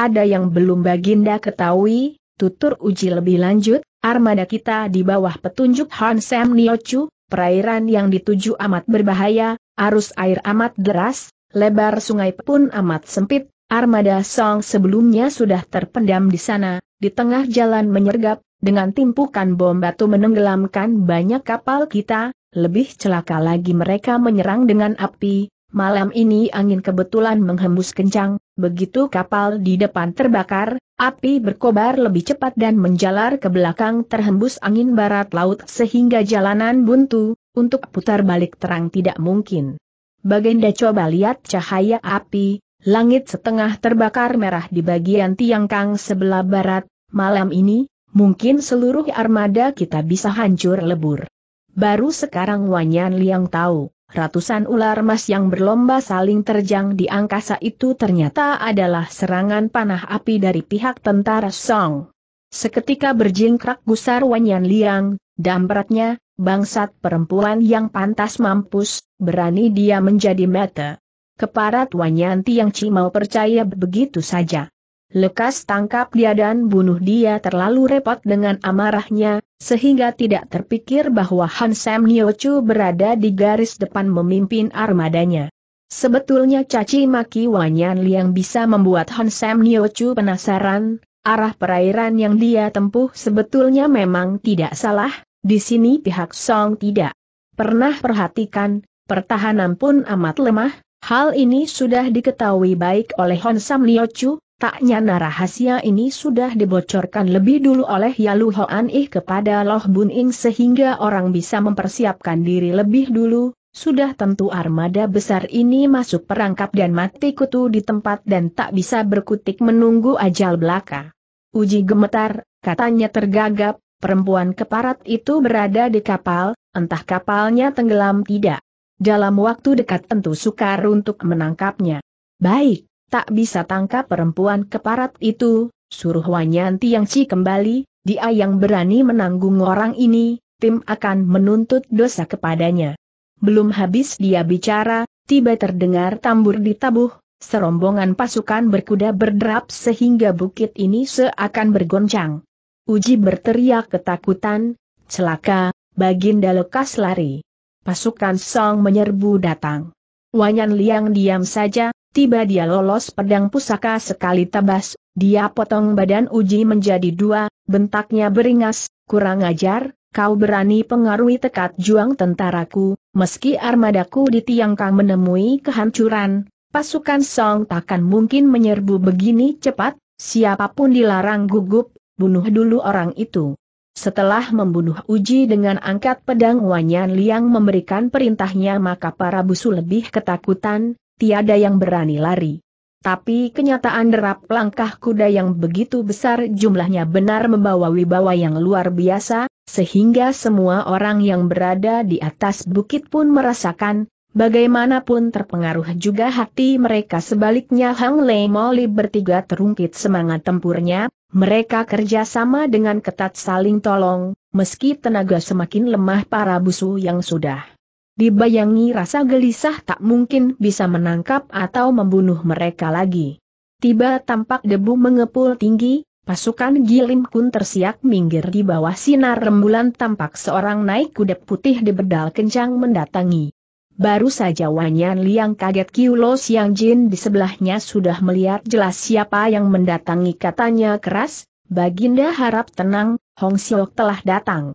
Ada yang belum Baginda ketahui, tutur uji lebih lanjut, armada kita di bawah petunjuk Han Sam Niochu, perairan yang dituju amat berbahaya, arus air amat deras, lebar sungai pun amat sempit, armada Song sebelumnya sudah terpendam di sana, di tengah jalan menyergap, dengan timpukan bom batu menenggelamkan banyak kapal kita, lebih celaka lagi mereka menyerang dengan api, Malam ini angin kebetulan menghembus kencang, begitu kapal di depan terbakar, api berkobar lebih cepat dan menjalar ke belakang terhembus angin barat laut sehingga jalanan buntu, untuk putar balik terang tidak mungkin. Bagenda coba lihat cahaya api, langit setengah terbakar merah di bagian tiang kang sebelah barat, malam ini, mungkin seluruh armada kita bisa hancur lebur. Baru sekarang Wanyan Liang tahu ratusan ular emas yang berlomba saling terjang di angkasa itu ternyata adalah serangan panah api dari pihak tentara Song. Seketika berjingkrak gusar Wanyan Liang, dampratnya, bangsat perempuan yang pantas mampus, berani dia menjadi mata. Keparat Wanyanti yang Cimau percaya begitu saja. Lekas tangkap dia dan bunuh dia terlalu repot dengan amarahnya, sehingga tidak terpikir bahwa Han Sam Niochu berada di garis depan memimpin armadanya. Sebetulnya caci maki Wanyan Liang bisa membuat Han Sam Niochu penasaran, arah perairan yang dia tempuh sebetulnya memang tidak salah, di sini pihak Song tidak pernah perhatikan, pertahanan pun amat lemah, hal ini sudah diketahui baik oleh Hon Sam Niochu. Taknya rahasia ini sudah dibocorkan lebih dulu oleh Yalu Hoan Ih kepada Loh Bun Ing sehingga orang bisa mempersiapkan diri lebih dulu, sudah tentu armada besar ini masuk perangkap dan mati kutu di tempat dan tak bisa berkutik menunggu ajal belaka. Uji gemetar, katanya tergagap, perempuan keparat itu berada di kapal, entah kapalnya tenggelam tidak. Dalam waktu dekat tentu sukar untuk menangkapnya. Baik, tak bisa tangkap perempuan keparat itu, suruh Wanyanti yang Ci kembali, dia yang berani menanggung orang ini, tim akan menuntut dosa kepadanya. Belum habis dia bicara, tiba terdengar tambur ditabuh, serombongan pasukan berkuda berderap sehingga bukit ini seakan bergoncang. Uji berteriak ketakutan, celaka, Baginda lekas lari. Pasukan Song menyerbu datang. Wanyan Liang diam saja, tiba dia lolos pedang pusaka sekali tabas, dia potong badan uji menjadi dua, bentaknya beringas, kurang ajar, kau berani pengaruhi tekat juang tentaraku, meski armadaku di Tiangkang menemui kehancuran, pasukan Song takkan mungkin menyerbu begini cepat, siapapun dilarang gugup, bunuh dulu orang itu. Setelah membunuh Uji dengan angkat pedang Wanyan Liang memberikan perintahnya maka para busu lebih ketakutan, tiada yang berani lari. Tapi kenyataan derap langkah kuda yang begitu besar jumlahnya benar membawa wibawa yang luar biasa, sehingga semua orang yang berada di atas bukit pun merasakan, bagaimanapun terpengaruh juga hati mereka sebaliknya Hang Lei Moli bertiga terungkit semangat tempurnya, mereka kerjasama dengan ketat saling tolong, meski tenaga semakin lemah para busu yang sudah Dibayangi rasa gelisah tak mungkin bisa menangkap atau membunuh mereka lagi. Tiba tampak debu mengepul tinggi, pasukan Gilim Kun tersiak minggir di bawah sinar rembulan tampak seorang naik kuda putih di bedal kencang mendatangi. Baru saja Wanyan Liang kaget Kiulo Siang Jin di sebelahnya sudah melihat jelas siapa yang mendatangi katanya keras, Baginda harap tenang, Hong Siok telah datang.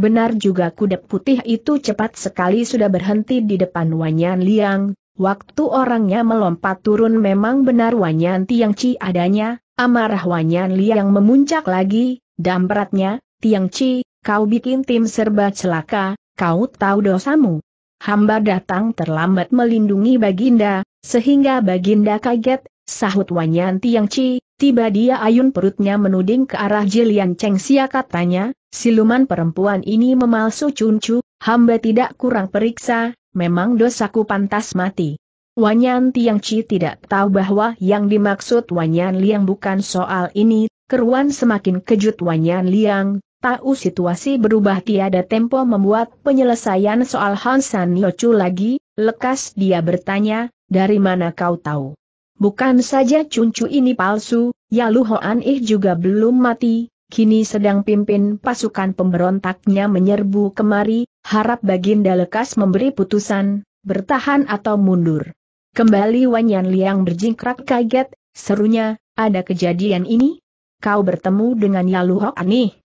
Benar juga kuda putih itu cepat sekali sudah berhenti di depan Wanyan Liang, waktu orangnya melompat turun memang benar Wanyan Tiang Ci adanya, amarah Wanyan Liang memuncak lagi, dampratnya, Tiang Ci, kau bikin tim serba celaka, kau tahu dosamu. Hamba datang terlambat melindungi Baginda, sehingga Baginda kaget, sahut Wanyan Tiang Ci, tiba dia ayun perutnya menuding ke arah Jilian Cheng Sia katanya, Siluman perempuan ini memalsu cuncu, hamba tidak kurang periksa, memang dosaku pantas mati. Wanyan Chi tidak tahu bahwa yang dimaksud Wanyan Liang bukan soal ini, keruan semakin kejut Wanyan Liang, tahu situasi berubah tiada tempo membuat penyelesaian soal Hansan Yochu lagi, lekas dia bertanya, dari mana kau tahu? Bukan saja cuncu ini palsu, ya Luhoan Ih juga belum mati, kini sedang pimpin pasukan pemberontaknya menyerbu kemari, harap Baginda lekas memberi putusan, bertahan atau mundur. Kembali Wanyan Liang berjingkrak kaget, serunya, ada kejadian ini? Kau bertemu dengan Yaluho Anih.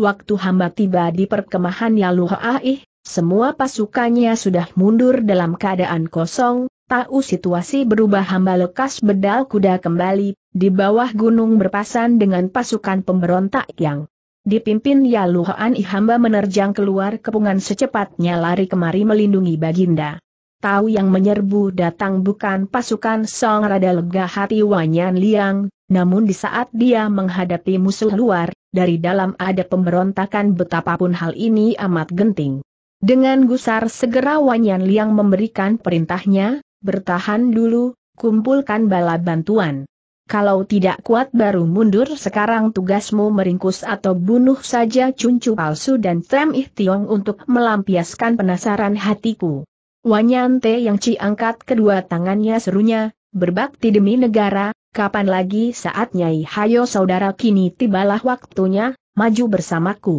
Waktu hamba tiba di perkemahan Yaluho Aih, ah, semua pasukannya sudah mundur dalam keadaan kosong, Tahu situasi berubah hamba lekas bedal kuda kembali, di bawah gunung berpasan dengan pasukan pemberontak yang dipimpin Yaluhan hamba menerjang keluar kepungan secepatnya lari kemari melindungi Baginda. Tahu yang menyerbu datang bukan pasukan Song Rada lega hati Wanyan Liang, namun di saat dia menghadapi musuh luar, dari dalam ada pemberontakan betapapun hal ini amat genting. Dengan gusar segera Wanyan Liang memberikan perintahnya, bertahan dulu, kumpulkan bala bantuan. Kalau tidak kuat baru mundur sekarang tugasmu meringkus atau bunuh saja cuncu palsu dan Trem Ihtiong untuk melampiaskan penasaran hatiku. Wanyante yang Ci angkat kedua tangannya serunya, berbakti demi negara, kapan lagi saat Nyai Hayo saudara kini tibalah waktunya, maju bersamaku.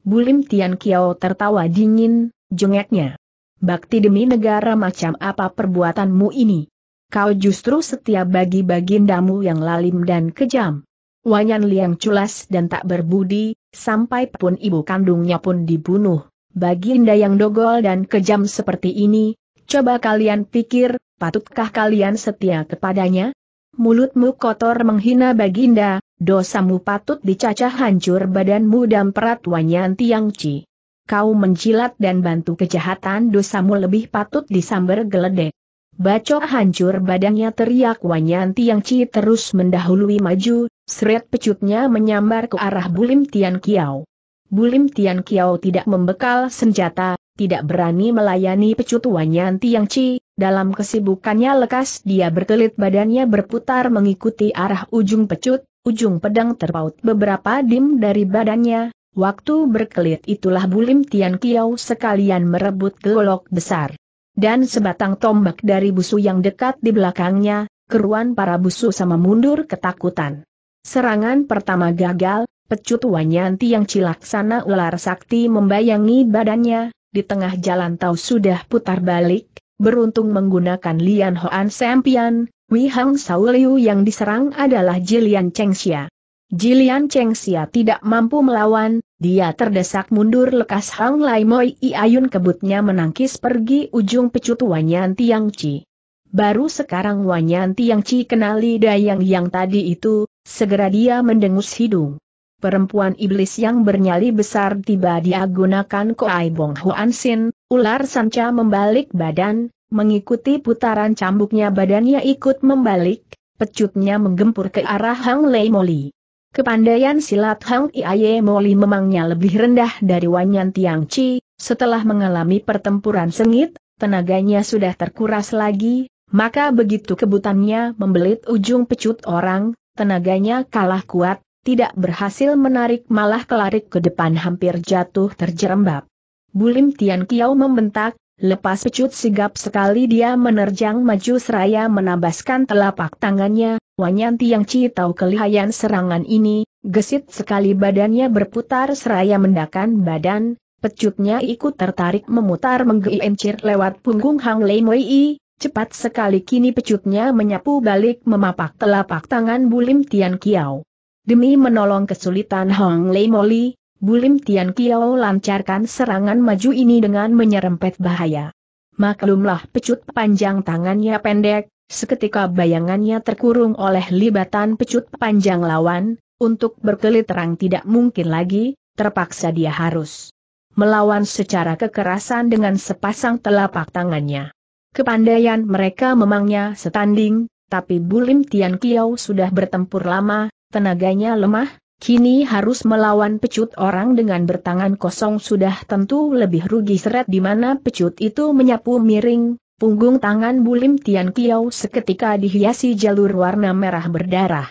Bulim Tian Kiao tertawa dingin, jengeknya. Bakti demi negara macam apa perbuatanmu ini? Kau justru setia bagi bagindamu yang lalim dan kejam. Wanyan Liang culas dan tak berbudi, sampai pun ibu kandungnya pun dibunuh. Baginda yang dogol dan kejam seperti ini, coba kalian pikir, patutkah kalian setia kepadanya? Mulutmu kotor menghina baginda, dosamu patut dicacah hancur badanmu dan perat Wanyan Tiangci kau menjilat dan bantu kejahatan dosamu lebih patut disambar geledek. Bacok hancur badannya teriak Wanyanti yang Ci terus mendahului maju, seret pecutnya menyambar ke arah Bulim Tian Kiao. Bulim Tian Kiao tidak membekal senjata, tidak berani melayani pecut Wanyanti yang Ci, dalam kesibukannya lekas dia berkelit badannya berputar mengikuti arah ujung pecut, ujung pedang terpaut beberapa dim dari badannya, Waktu berkelit itulah Bulim Tian Kiao sekalian merebut golok besar. Dan sebatang tombak dari busu yang dekat di belakangnya, keruan para busu sama mundur ketakutan. Serangan pertama gagal, pecut Wanyanti yang cilak sana ular sakti membayangi badannya, di tengah jalan tahu sudah putar balik, beruntung menggunakan Lian Hoan Sempian, Wei Hang Sauliu yang diserang adalah Jilian Chengxia. Jilian Xia tidak mampu melawan, dia terdesak mundur lekas Hang Lai Moi Iayun kebutnya menangkis pergi ujung pecut Wanyan Tiang Ci. Baru sekarang Wanyan Tiang Ci kenali dayang yang tadi itu, segera dia mendengus hidung. Perempuan iblis yang bernyali besar tiba dia gunakan koai bong huan sin, ular sanca membalik badan, mengikuti putaran cambuknya badannya ikut membalik, pecutnya menggempur ke arah Hang Lei Moli. Kepandaian silat Hang Iaye Moli memangnya lebih rendah dari Wanyan Tiang Chi, setelah mengalami pertempuran sengit, tenaganya sudah terkuras lagi, maka begitu kebutannya membelit ujung pecut orang, tenaganya kalah kuat, tidak berhasil menarik malah kelarik ke depan hampir jatuh terjerembab. Bulim Tian Kiao membentak, lepas pecut sigap sekali dia menerjang maju seraya menabaskan telapak tangannya, Wanyanti yang Ci tahu kelihayan serangan ini, gesit sekali badannya berputar seraya mendakan badan, pecutnya ikut tertarik memutar menggelincir lewat punggung Hang Lei Mui, cepat sekali kini pecutnya menyapu balik memapak telapak tangan Bulim Tian Kiao. Demi menolong kesulitan Hong Lei Moli, Bulim Tian Kiao lancarkan serangan maju ini dengan menyerempet bahaya. Maklumlah pecut panjang tangannya pendek, Seketika bayangannya terkurung oleh libatan pecut panjang lawan, untuk berkelit terang tidak mungkin lagi, terpaksa dia harus melawan secara kekerasan dengan sepasang telapak tangannya. Kepandaian mereka memangnya setanding, tapi Bulim Tian Kiao sudah bertempur lama, tenaganya lemah, kini harus melawan pecut orang dengan bertangan kosong sudah tentu lebih rugi seret di mana pecut itu menyapu miring, Punggung tangan Bulim Tian Kiao seketika dihiasi jalur warna merah berdarah.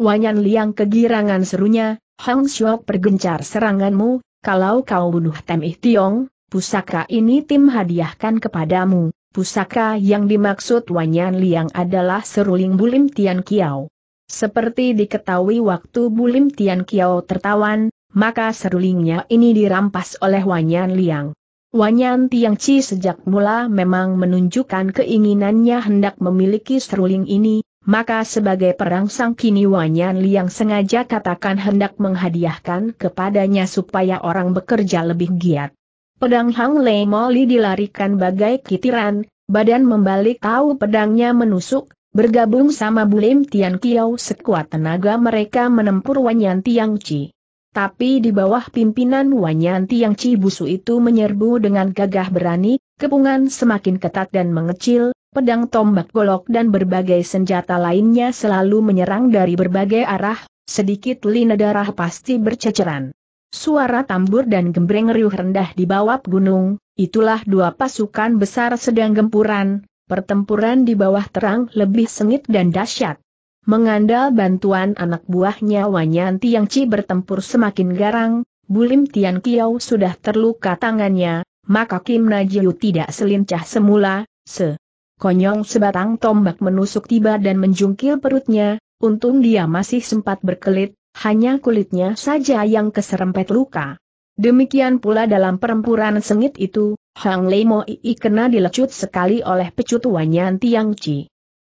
Wanyan Liang kegirangan serunya, Hang Xiao pergencar seranganmu, kalau kau bunuh Tem Tiong, pusaka ini tim hadiahkan kepadamu. Pusaka yang dimaksud Wanyan Liang adalah seruling Bulim Tian Kiao. Seperti diketahui waktu Bulim Tian Kiao tertawan, maka serulingnya ini dirampas oleh Wanyan Liang. Wanyan Chi sejak mula memang menunjukkan keinginannya hendak memiliki seruling ini, maka sebagai perangsang kini Wanyan Liang sengaja katakan hendak menghadiahkan kepadanya supaya orang bekerja lebih giat. Pedang Hang Lei Moli dilarikan bagai kitiran, badan membalik tahu pedangnya menusuk, bergabung sama Bulim Tian Kiao sekuat tenaga mereka menempur Wanyan Tiang Chi. Tapi di bawah pimpinan Wanyanti yang Cibusu itu menyerbu dengan gagah berani, kepungan semakin ketat dan mengecil, pedang tombak golok dan berbagai senjata lainnya selalu menyerang dari berbagai arah, sedikit lina darah pasti berceceran. Suara tambur dan gembreng riuh rendah di bawah gunung, itulah dua pasukan besar sedang gempuran, pertempuran di bawah terang lebih sengit dan dahsyat. Mengandal bantuan anak buahnya Wanyan Ci bertempur semakin garang, Bulim Tian Kiau sudah terluka tangannya, maka Kim Najiu tidak selincah semula, se. Konyong sebatang tombak menusuk tiba dan menjungkil perutnya, untung dia masih sempat berkelit, hanya kulitnya saja yang keserempet luka. Demikian pula dalam perempuran sengit itu, Hang Lei II kena dilecut sekali oleh pecut Wanyan Ci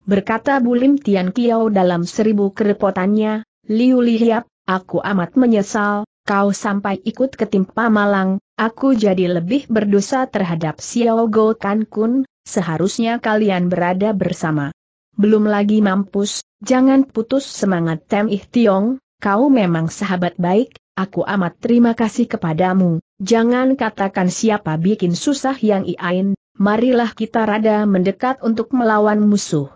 berkata Bulim Tian Kiao dalam seribu kerepotannya, Liu Lihiap, aku amat menyesal, kau sampai ikut ketimpa malang, aku jadi lebih berdosa terhadap Xiao Go Kan Kun, seharusnya kalian berada bersama. Belum lagi mampus, jangan putus semangat Tem Ih Tiong, kau memang sahabat baik, aku amat terima kasih kepadamu, jangan katakan siapa bikin susah yang iain, marilah kita rada mendekat untuk melawan musuh.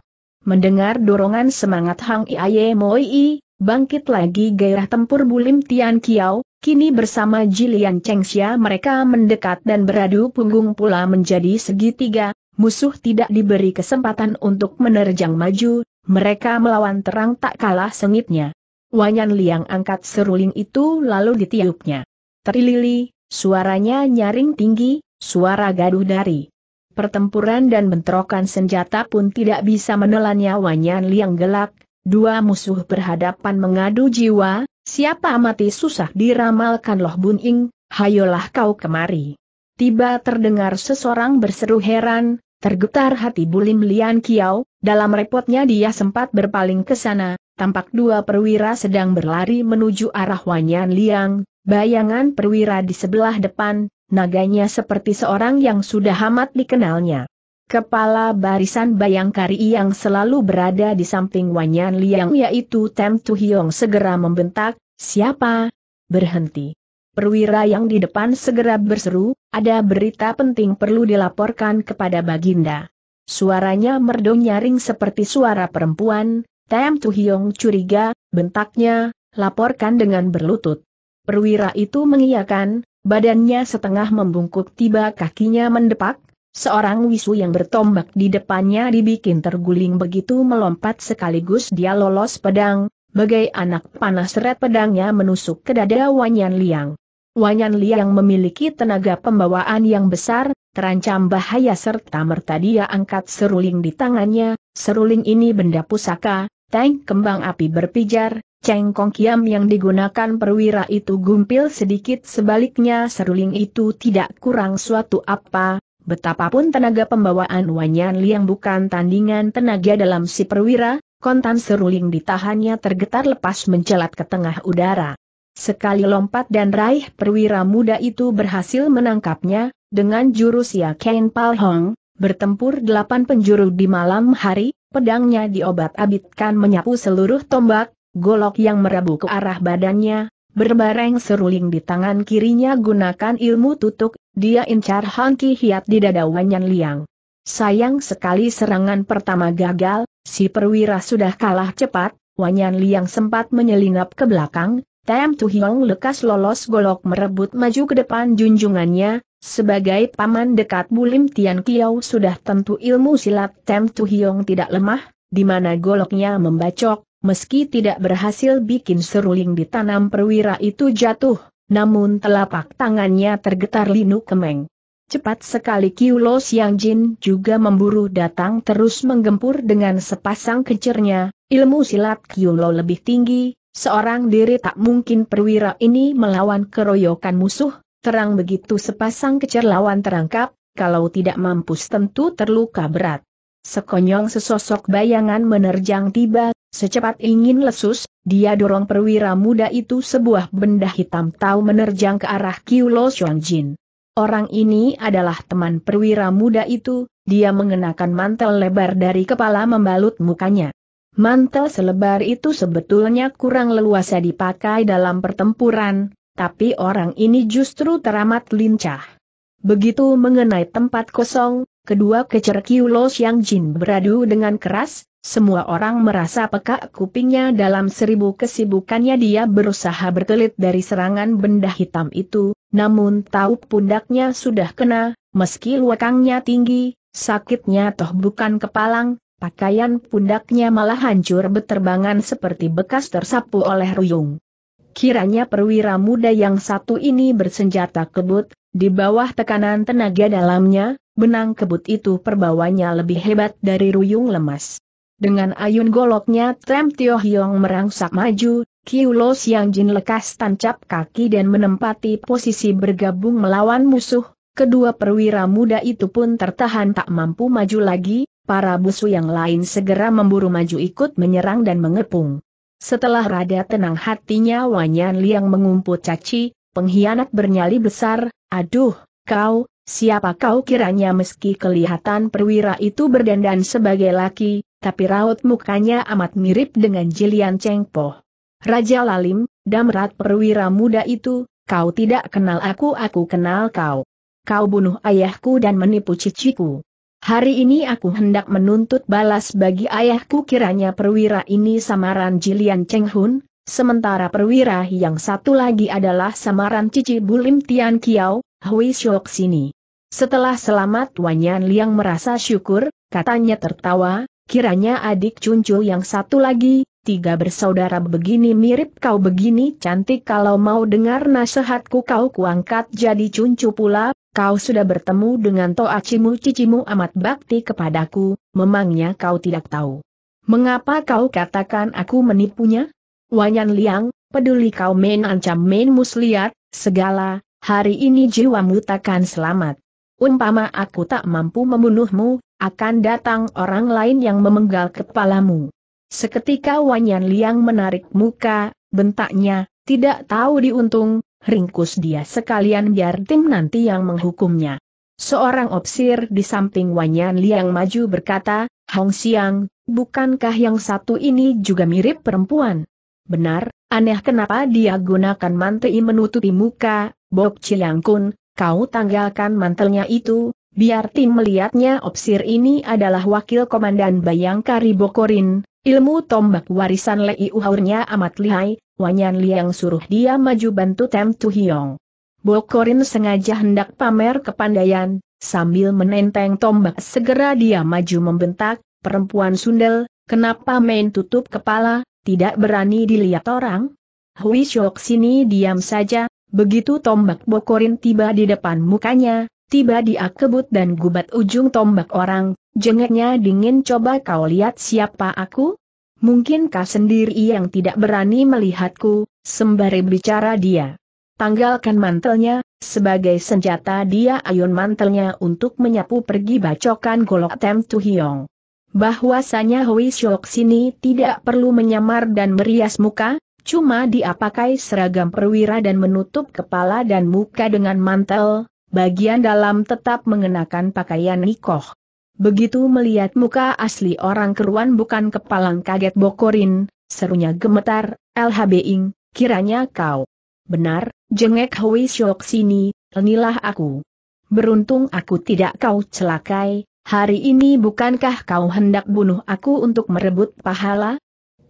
Mendengar dorongan semangat Hang Iaye Moi, bangkit lagi gairah tempur Bulim Tian Kiao, kini bersama Jilian Chengxia mereka mendekat dan beradu punggung pula menjadi segitiga, musuh tidak diberi kesempatan untuk menerjang maju, mereka melawan terang tak kalah sengitnya. Wanyan Liang angkat seruling itu lalu ditiupnya. Terilili, suaranya nyaring tinggi, suara gaduh dari pertempuran dan bentrokan senjata pun tidak bisa menelan nyawanya liang gelak, dua musuh berhadapan mengadu jiwa, siapa mati susah diramalkan loh bun ing, hayolah kau kemari. Tiba terdengar seseorang berseru heran, tergetar hati bulim lian Kiao. dalam repotnya dia sempat berpaling ke sana, tampak dua perwira sedang berlari menuju arah Wanyan Liang, bayangan perwira di sebelah depan, naganya seperti seorang yang sudah amat dikenalnya. Kepala barisan Bayangkari yang selalu berada di samping Wanyan Liang yaitu Tem Tu Hiong segera membentak, siapa? Berhenti. Perwira yang di depan segera berseru, ada berita penting perlu dilaporkan kepada Baginda. Suaranya merdu nyaring seperti suara perempuan, Tem Tu Hiong curiga, bentaknya, laporkan dengan berlutut. Perwira itu mengiyakan, Badannya setengah membungkuk tiba kakinya mendepak, Seorang wisu yang bertombak di depannya dibikin terguling begitu melompat sekaligus dia lolos pedang, bagai anak panah seret pedangnya menusuk ke dada Wanyan Liang. Wanyan Liang memiliki tenaga pembawaan yang besar, terancam bahaya serta merta dia angkat seruling di tangannya, seruling ini benda pusaka, tank kembang api berpijar, Cheng Kong Kiam yang digunakan perwira itu gumpil sedikit sebaliknya seruling itu tidak kurang suatu apa, betapapun tenaga pembawaan Wanyan Liang bukan tandingan tenaga dalam si perwira, kontan seruling ditahannya tergetar lepas mencelat ke tengah udara. Sekali lompat dan raih perwira muda itu berhasil menangkapnya, dengan jurus ya Ken Pal Hong, bertempur delapan penjuru di malam hari, pedangnya diobat-abitkan menyapu seluruh tombak, golok yang merabu ke arah badannya, berbareng seruling di tangan kirinya gunakan ilmu tutuk, dia incar Han Ki Hiat di dada Wanyan Liang. Sayang sekali serangan pertama gagal, si perwira sudah kalah cepat, Wanyan Liang sempat menyelinap ke belakang, Tam Tu Hiong lekas lolos golok merebut maju ke depan junjungannya, sebagai paman dekat Bulim Tian Kiau sudah tentu ilmu silat Tam Tu Hiong tidak lemah, di mana goloknya membacok, meski tidak berhasil bikin seruling ditanam perwira itu jatuh, namun telapak tangannya tergetar linu kemeng. Cepat sekali Kiulo Yang Jin juga memburu datang terus menggempur dengan sepasang kecernya, ilmu silat Kiulo lebih tinggi, seorang diri tak mungkin perwira ini melawan keroyokan musuh, terang begitu sepasang kecer lawan terangkap, kalau tidak mampus tentu terluka berat. Sekonyong sesosok bayangan menerjang tiba, Secepat ingin lesus, dia dorong perwira muda itu sebuah benda hitam tahu menerjang ke arah Kiulo Jin. Orang ini adalah teman perwira muda itu, dia mengenakan mantel lebar dari kepala membalut mukanya. Mantel selebar itu sebetulnya kurang leluasa dipakai dalam pertempuran, tapi orang ini justru teramat lincah. Begitu mengenai tempat kosong, kedua Lo yang jin beradu dengan keras, semua orang merasa peka kupingnya dalam seribu kesibukannya dia berusaha berkelit dari serangan benda hitam itu, namun tahu pundaknya sudah kena, meski luakangnya tinggi, sakitnya toh bukan kepalang, pakaian pundaknya malah hancur beterbangan seperti bekas tersapu oleh ruyung. Kiranya perwira muda yang satu ini bersenjata kebut, di bawah tekanan tenaga dalamnya, benang kebut itu perbawanya lebih hebat dari ruyung lemas. Dengan ayun goloknya Trem Tio Hiong merangsak maju, Kiu Los Siang Jin lekas tancap kaki dan menempati posisi bergabung melawan musuh, kedua perwira muda itu pun tertahan tak mampu maju lagi, para busu yang lain segera memburu maju ikut menyerang dan mengepung. Setelah rada tenang hatinya Wanyan Liang mengumpul caci, pengkhianat bernyali besar, aduh, kau, Siapa kau kiranya meski kelihatan perwira itu berdandan sebagai laki, tapi raut mukanya amat mirip dengan Jilian Chengpo. Raja Lalim, damrat perwira muda itu, kau tidak kenal aku aku kenal kau. Kau bunuh ayahku dan menipu ciciku. Hari ini aku hendak menuntut balas bagi ayahku kiranya perwira ini samaran Jilian Chenghun, sementara perwira yang satu lagi adalah samaran Cici Bulim Tian Kiao, Hui Shok sini. Setelah selamat Wanyan Liang merasa syukur, katanya tertawa, kiranya adik cuncu yang satu lagi, tiga bersaudara begini mirip kau begini cantik kalau mau dengar nasihatku kau kuangkat jadi cuncu pula, kau sudah bertemu dengan toacimu cicimu amat bakti kepadaku, memangnya kau tidak tahu. Mengapa kau katakan aku menipunya? Wanyan Liang, peduli kau main ancam main muslihat, segala, hari ini jiwamu takkan selamat. Umpama aku tak mampu membunuhmu, akan datang orang lain yang memenggal kepalamu. Seketika Wanyan Liang menarik muka, bentaknya, tidak tahu diuntung, ringkus dia sekalian biar tim nanti yang menghukumnya. Seorang opsir di samping Wanyan Liang maju berkata, Hong Xiang, bukankah yang satu ini juga mirip perempuan? Benar, Aneh kenapa dia gunakan mantel menutupi muka, Bob Chiang kau tanggalkan mantelnya itu, biar tim melihatnya Opsir ini adalah wakil komandan Bayangkari Bokorin, ilmu tombak warisan Lei Uhaurnya amat lihai, Wanyan Liang suruh dia maju bantu Tem Tu Bokorin sengaja hendak pamer kepandaian, sambil menenteng tombak segera dia maju membentak, perempuan sundel, kenapa main tutup kepala, tidak berani dilihat orang? Hui Shok sini diam saja, begitu tombak bokorin tiba di depan mukanya, tiba dia kebut dan gubat ujung tombak orang, jengeknya dingin coba kau lihat siapa aku? Mungkinkah sendiri yang tidak berani melihatku, sembari bicara dia. Tanggalkan mantelnya, sebagai senjata dia ayun mantelnya untuk menyapu pergi bacokan golok Tem Hiong bahwasanya Hui Shok sini tidak perlu menyamar dan merias muka, cuma diapakai seragam perwira dan menutup kepala dan muka dengan mantel, bagian dalam tetap mengenakan pakaian nikoh. Begitu melihat muka asli orang keruan bukan kepalang kaget Bokorin, serunya gemetar, Ing, kiranya kau. Benar, jengek Hui Shok sini, inilah aku. Beruntung aku tidak kau celakai, Hari ini bukankah kau hendak bunuh aku untuk merebut pahala?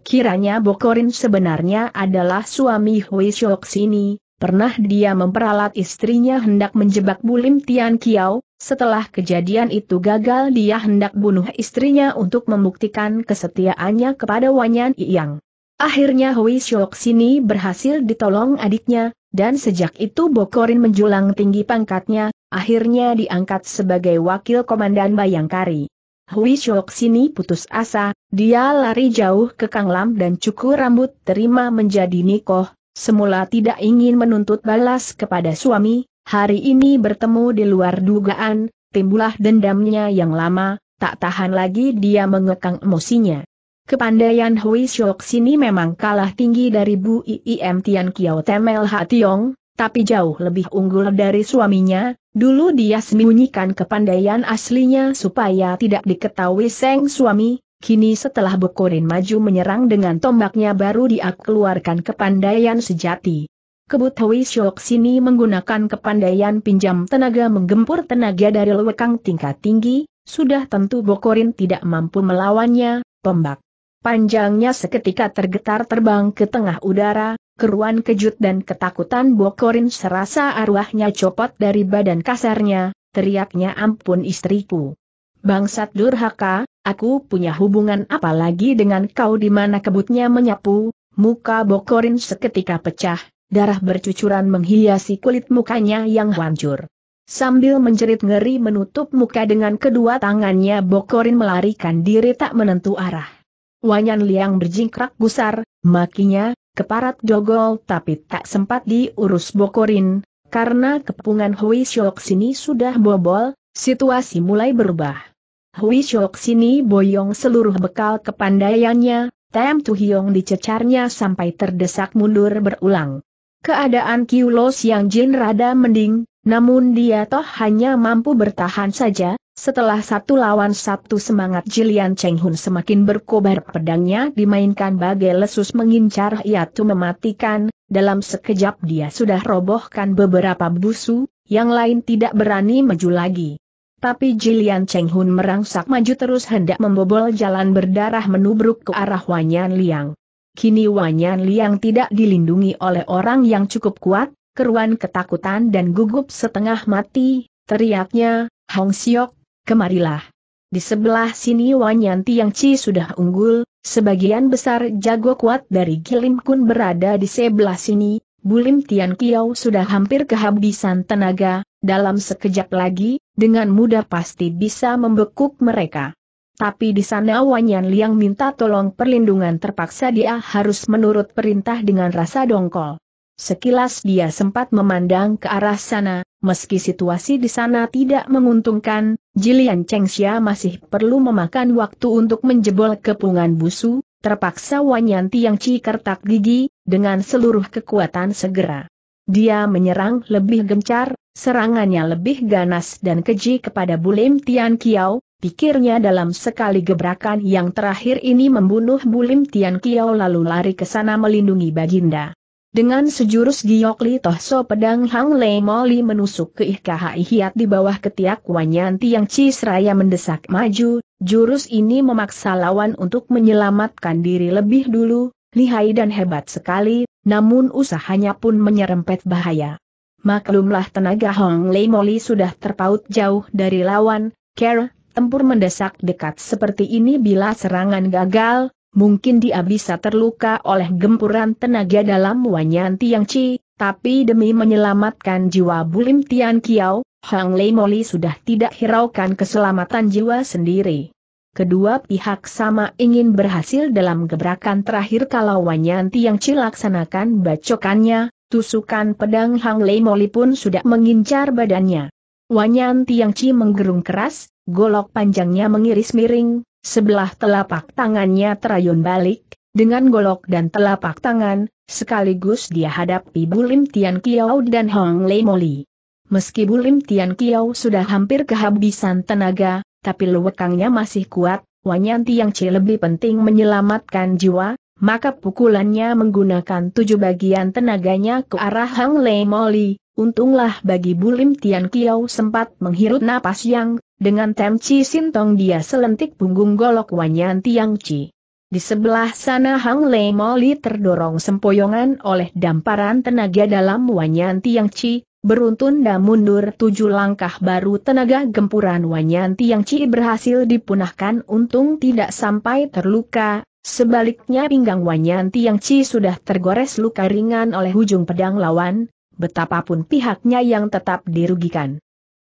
Kiranya Bokorin sebenarnya adalah suami Hui Shok sini, pernah dia memperalat istrinya hendak menjebak Bulim Tian Kiao, setelah kejadian itu gagal dia hendak bunuh istrinya untuk membuktikan kesetiaannya kepada Wanyan Iyang. Akhirnya Hui Shok sini berhasil ditolong adiknya, dan sejak itu Bokorin menjulang tinggi pangkatnya akhirnya diangkat sebagai wakil komandan Bayangkari. Hui Shok sini putus asa, dia lari jauh ke Kang Lam dan cukur rambut terima menjadi Nikoh, semula tidak ingin menuntut balas kepada suami, hari ini bertemu di luar dugaan, timbulah dendamnya yang lama, tak tahan lagi dia mengekang emosinya. Kepandaian Hui Shok sini memang kalah tinggi dari Bu Iim Tian Kiao Temel Ha Tiong tapi jauh lebih unggul dari suaminya, dulu dia sembunyikan kepandaian aslinya supaya tidak diketahui sang suami, kini setelah Bokorin maju menyerang dengan tombaknya baru dia keluarkan kepandaian sejati. Kebut Hui Shok Sini menggunakan kepandaian pinjam tenaga menggempur tenaga dari lewekang tingkat tinggi, sudah tentu Bokorin tidak mampu melawannya, tombak. Panjangnya seketika tergetar terbang ke tengah udara, keruan kejut dan ketakutan Bokorin serasa arwahnya copot dari badan kasarnya, teriaknya ampun istriku. Bangsat durhaka, aku punya hubungan apa lagi dengan kau di mana kebutnya menyapu, muka Bokorin seketika pecah, darah bercucuran menghiasi kulit mukanya yang hancur. Sambil menjerit ngeri menutup muka dengan kedua tangannya Bokorin melarikan diri tak menentu arah. Wanyan Liang berjingkrak gusar, makinya, keparat jogol, tapi tak sempat diurus Bokorin, karena kepungan Hui Shok sini sudah bobol, situasi mulai berubah. Hui Shok sini boyong seluruh bekal kepandaiannya, Tem Tu Hiong dicecarnya sampai terdesak mundur berulang. Keadaan Kiulos yang Jin rada mending, namun dia toh hanya mampu bertahan saja, setelah satu lawan satu semangat Jilian Cheng Hun semakin berkobar pedangnya dimainkan bagai lesus mengincar Hiatu mematikan, dalam sekejap dia sudah robohkan beberapa busu, yang lain tidak berani maju lagi. Tapi Jilian Cheng Hun merangsak maju terus hendak membobol jalan berdarah menubruk ke arah Wanyan Liang. Kini Wanyan Liang tidak dilindungi oleh orang yang cukup kuat, keruan ketakutan dan gugup setengah mati, teriaknya, Hong Siok, kemarilah. Di sebelah sini Wanyan Chi sudah unggul, sebagian besar jago kuat dari Gilim Kun berada di sebelah sini, Bulim Tian Kiao sudah hampir kehabisan tenaga, dalam sekejap lagi, dengan mudah pasti bisa membekuk mereka. Tapi di sana Wanyan Liang minta tolong perlindungan terpaksa dia harus menurut perintah dengan rasa dongkol. Sekilas dia sempat memandang ke arah sana, meski situasi di sana tidak menguntungkan, Jilian Chengxia masih perlu memakan waktu untuk menjebol kepungan busu, terpaksa Wanyan Tiang Ci kertak gigi, dengan seluruh kekuatan segera. Dia menyerang lebih gencar, serangannya lebih ganas dan keji kepada Bulim Tian Kiao, pikirnya dalam sekali gebrakan yang terakhir ini membunuh Bulim Tian Kiao lalu lari ke sana melindungi Baginda. Dengan sejurus giok Li Tohso pedang Hang Lei Moli menusuk ke Ih ihiat di bawah ketiak Wanyanti yang Cisraya mendesak maju, jurus ini memaksa lawan untuk menyelamatkan diri lebih dulu, lihai dan hebat sekali, namun usahanya pun menyerempet bahaya. Maklumlah tenaga Hong Lei Moli sudah terpaut jauh dari lawan, Kera, tempur mendesak dekat seperti ini bila serangan gagal, Mungkin dia bisa terluka oleh gempuran tenaga dalam Wanyan Tiang Chi, tapi demi menyelamatkan jiwa Bulim Tian Kiao, Hang Lei Moli sudah tidak hiraukan keselamatan jiwa sendiri. Kedua pihak sama ingin berhasil dalam gebrakan terakhir kalau Wanyan Tiang Chi laksanakan bacokannya, tusukan pedang Hang Lei Moli pun sudah mengincar badannya. Wanyan Tiang Chi menggerung keras, golok panjangnya mengiris miring, Sebelah telapak tangannya terayun balik, dengan golok dan telapak tangan, sekaligus dia hadapi Bulim Tian Kiao dan Hong Lei Moli. Meski Bulim Tian Kiao sudah hampir kehabisan tenaga, tapi lewekangnya masih kuat, Wanyan Tiang Ci lebih penting menyelamatkan jiwa, maka pukulannya menggunakan tujuh bagian tenaganya ke arah Hong Lei Moli, Untunglah bagi Bulim Tian Kiao sempat menghirup napas yang, dengan Chi sintong dia selentik punggung golok wanyan Tiang Ci. Di sebelah sana Hang Lei Moli terdorong sempoyongan oleh damparan tenaga dalam Wanyan Tiang beruntun dan mundur tujuh langkah baru tenaga gempuran Wanyan Tiang Ci berhasil dipunahkan untung tidak sampai terluka, sebaliknya pinggang Wanyan Tiang Ci sudah tergores luka ringan oleh ujung pedang lawan, betapapun pihaknya yang tetap dirugikan.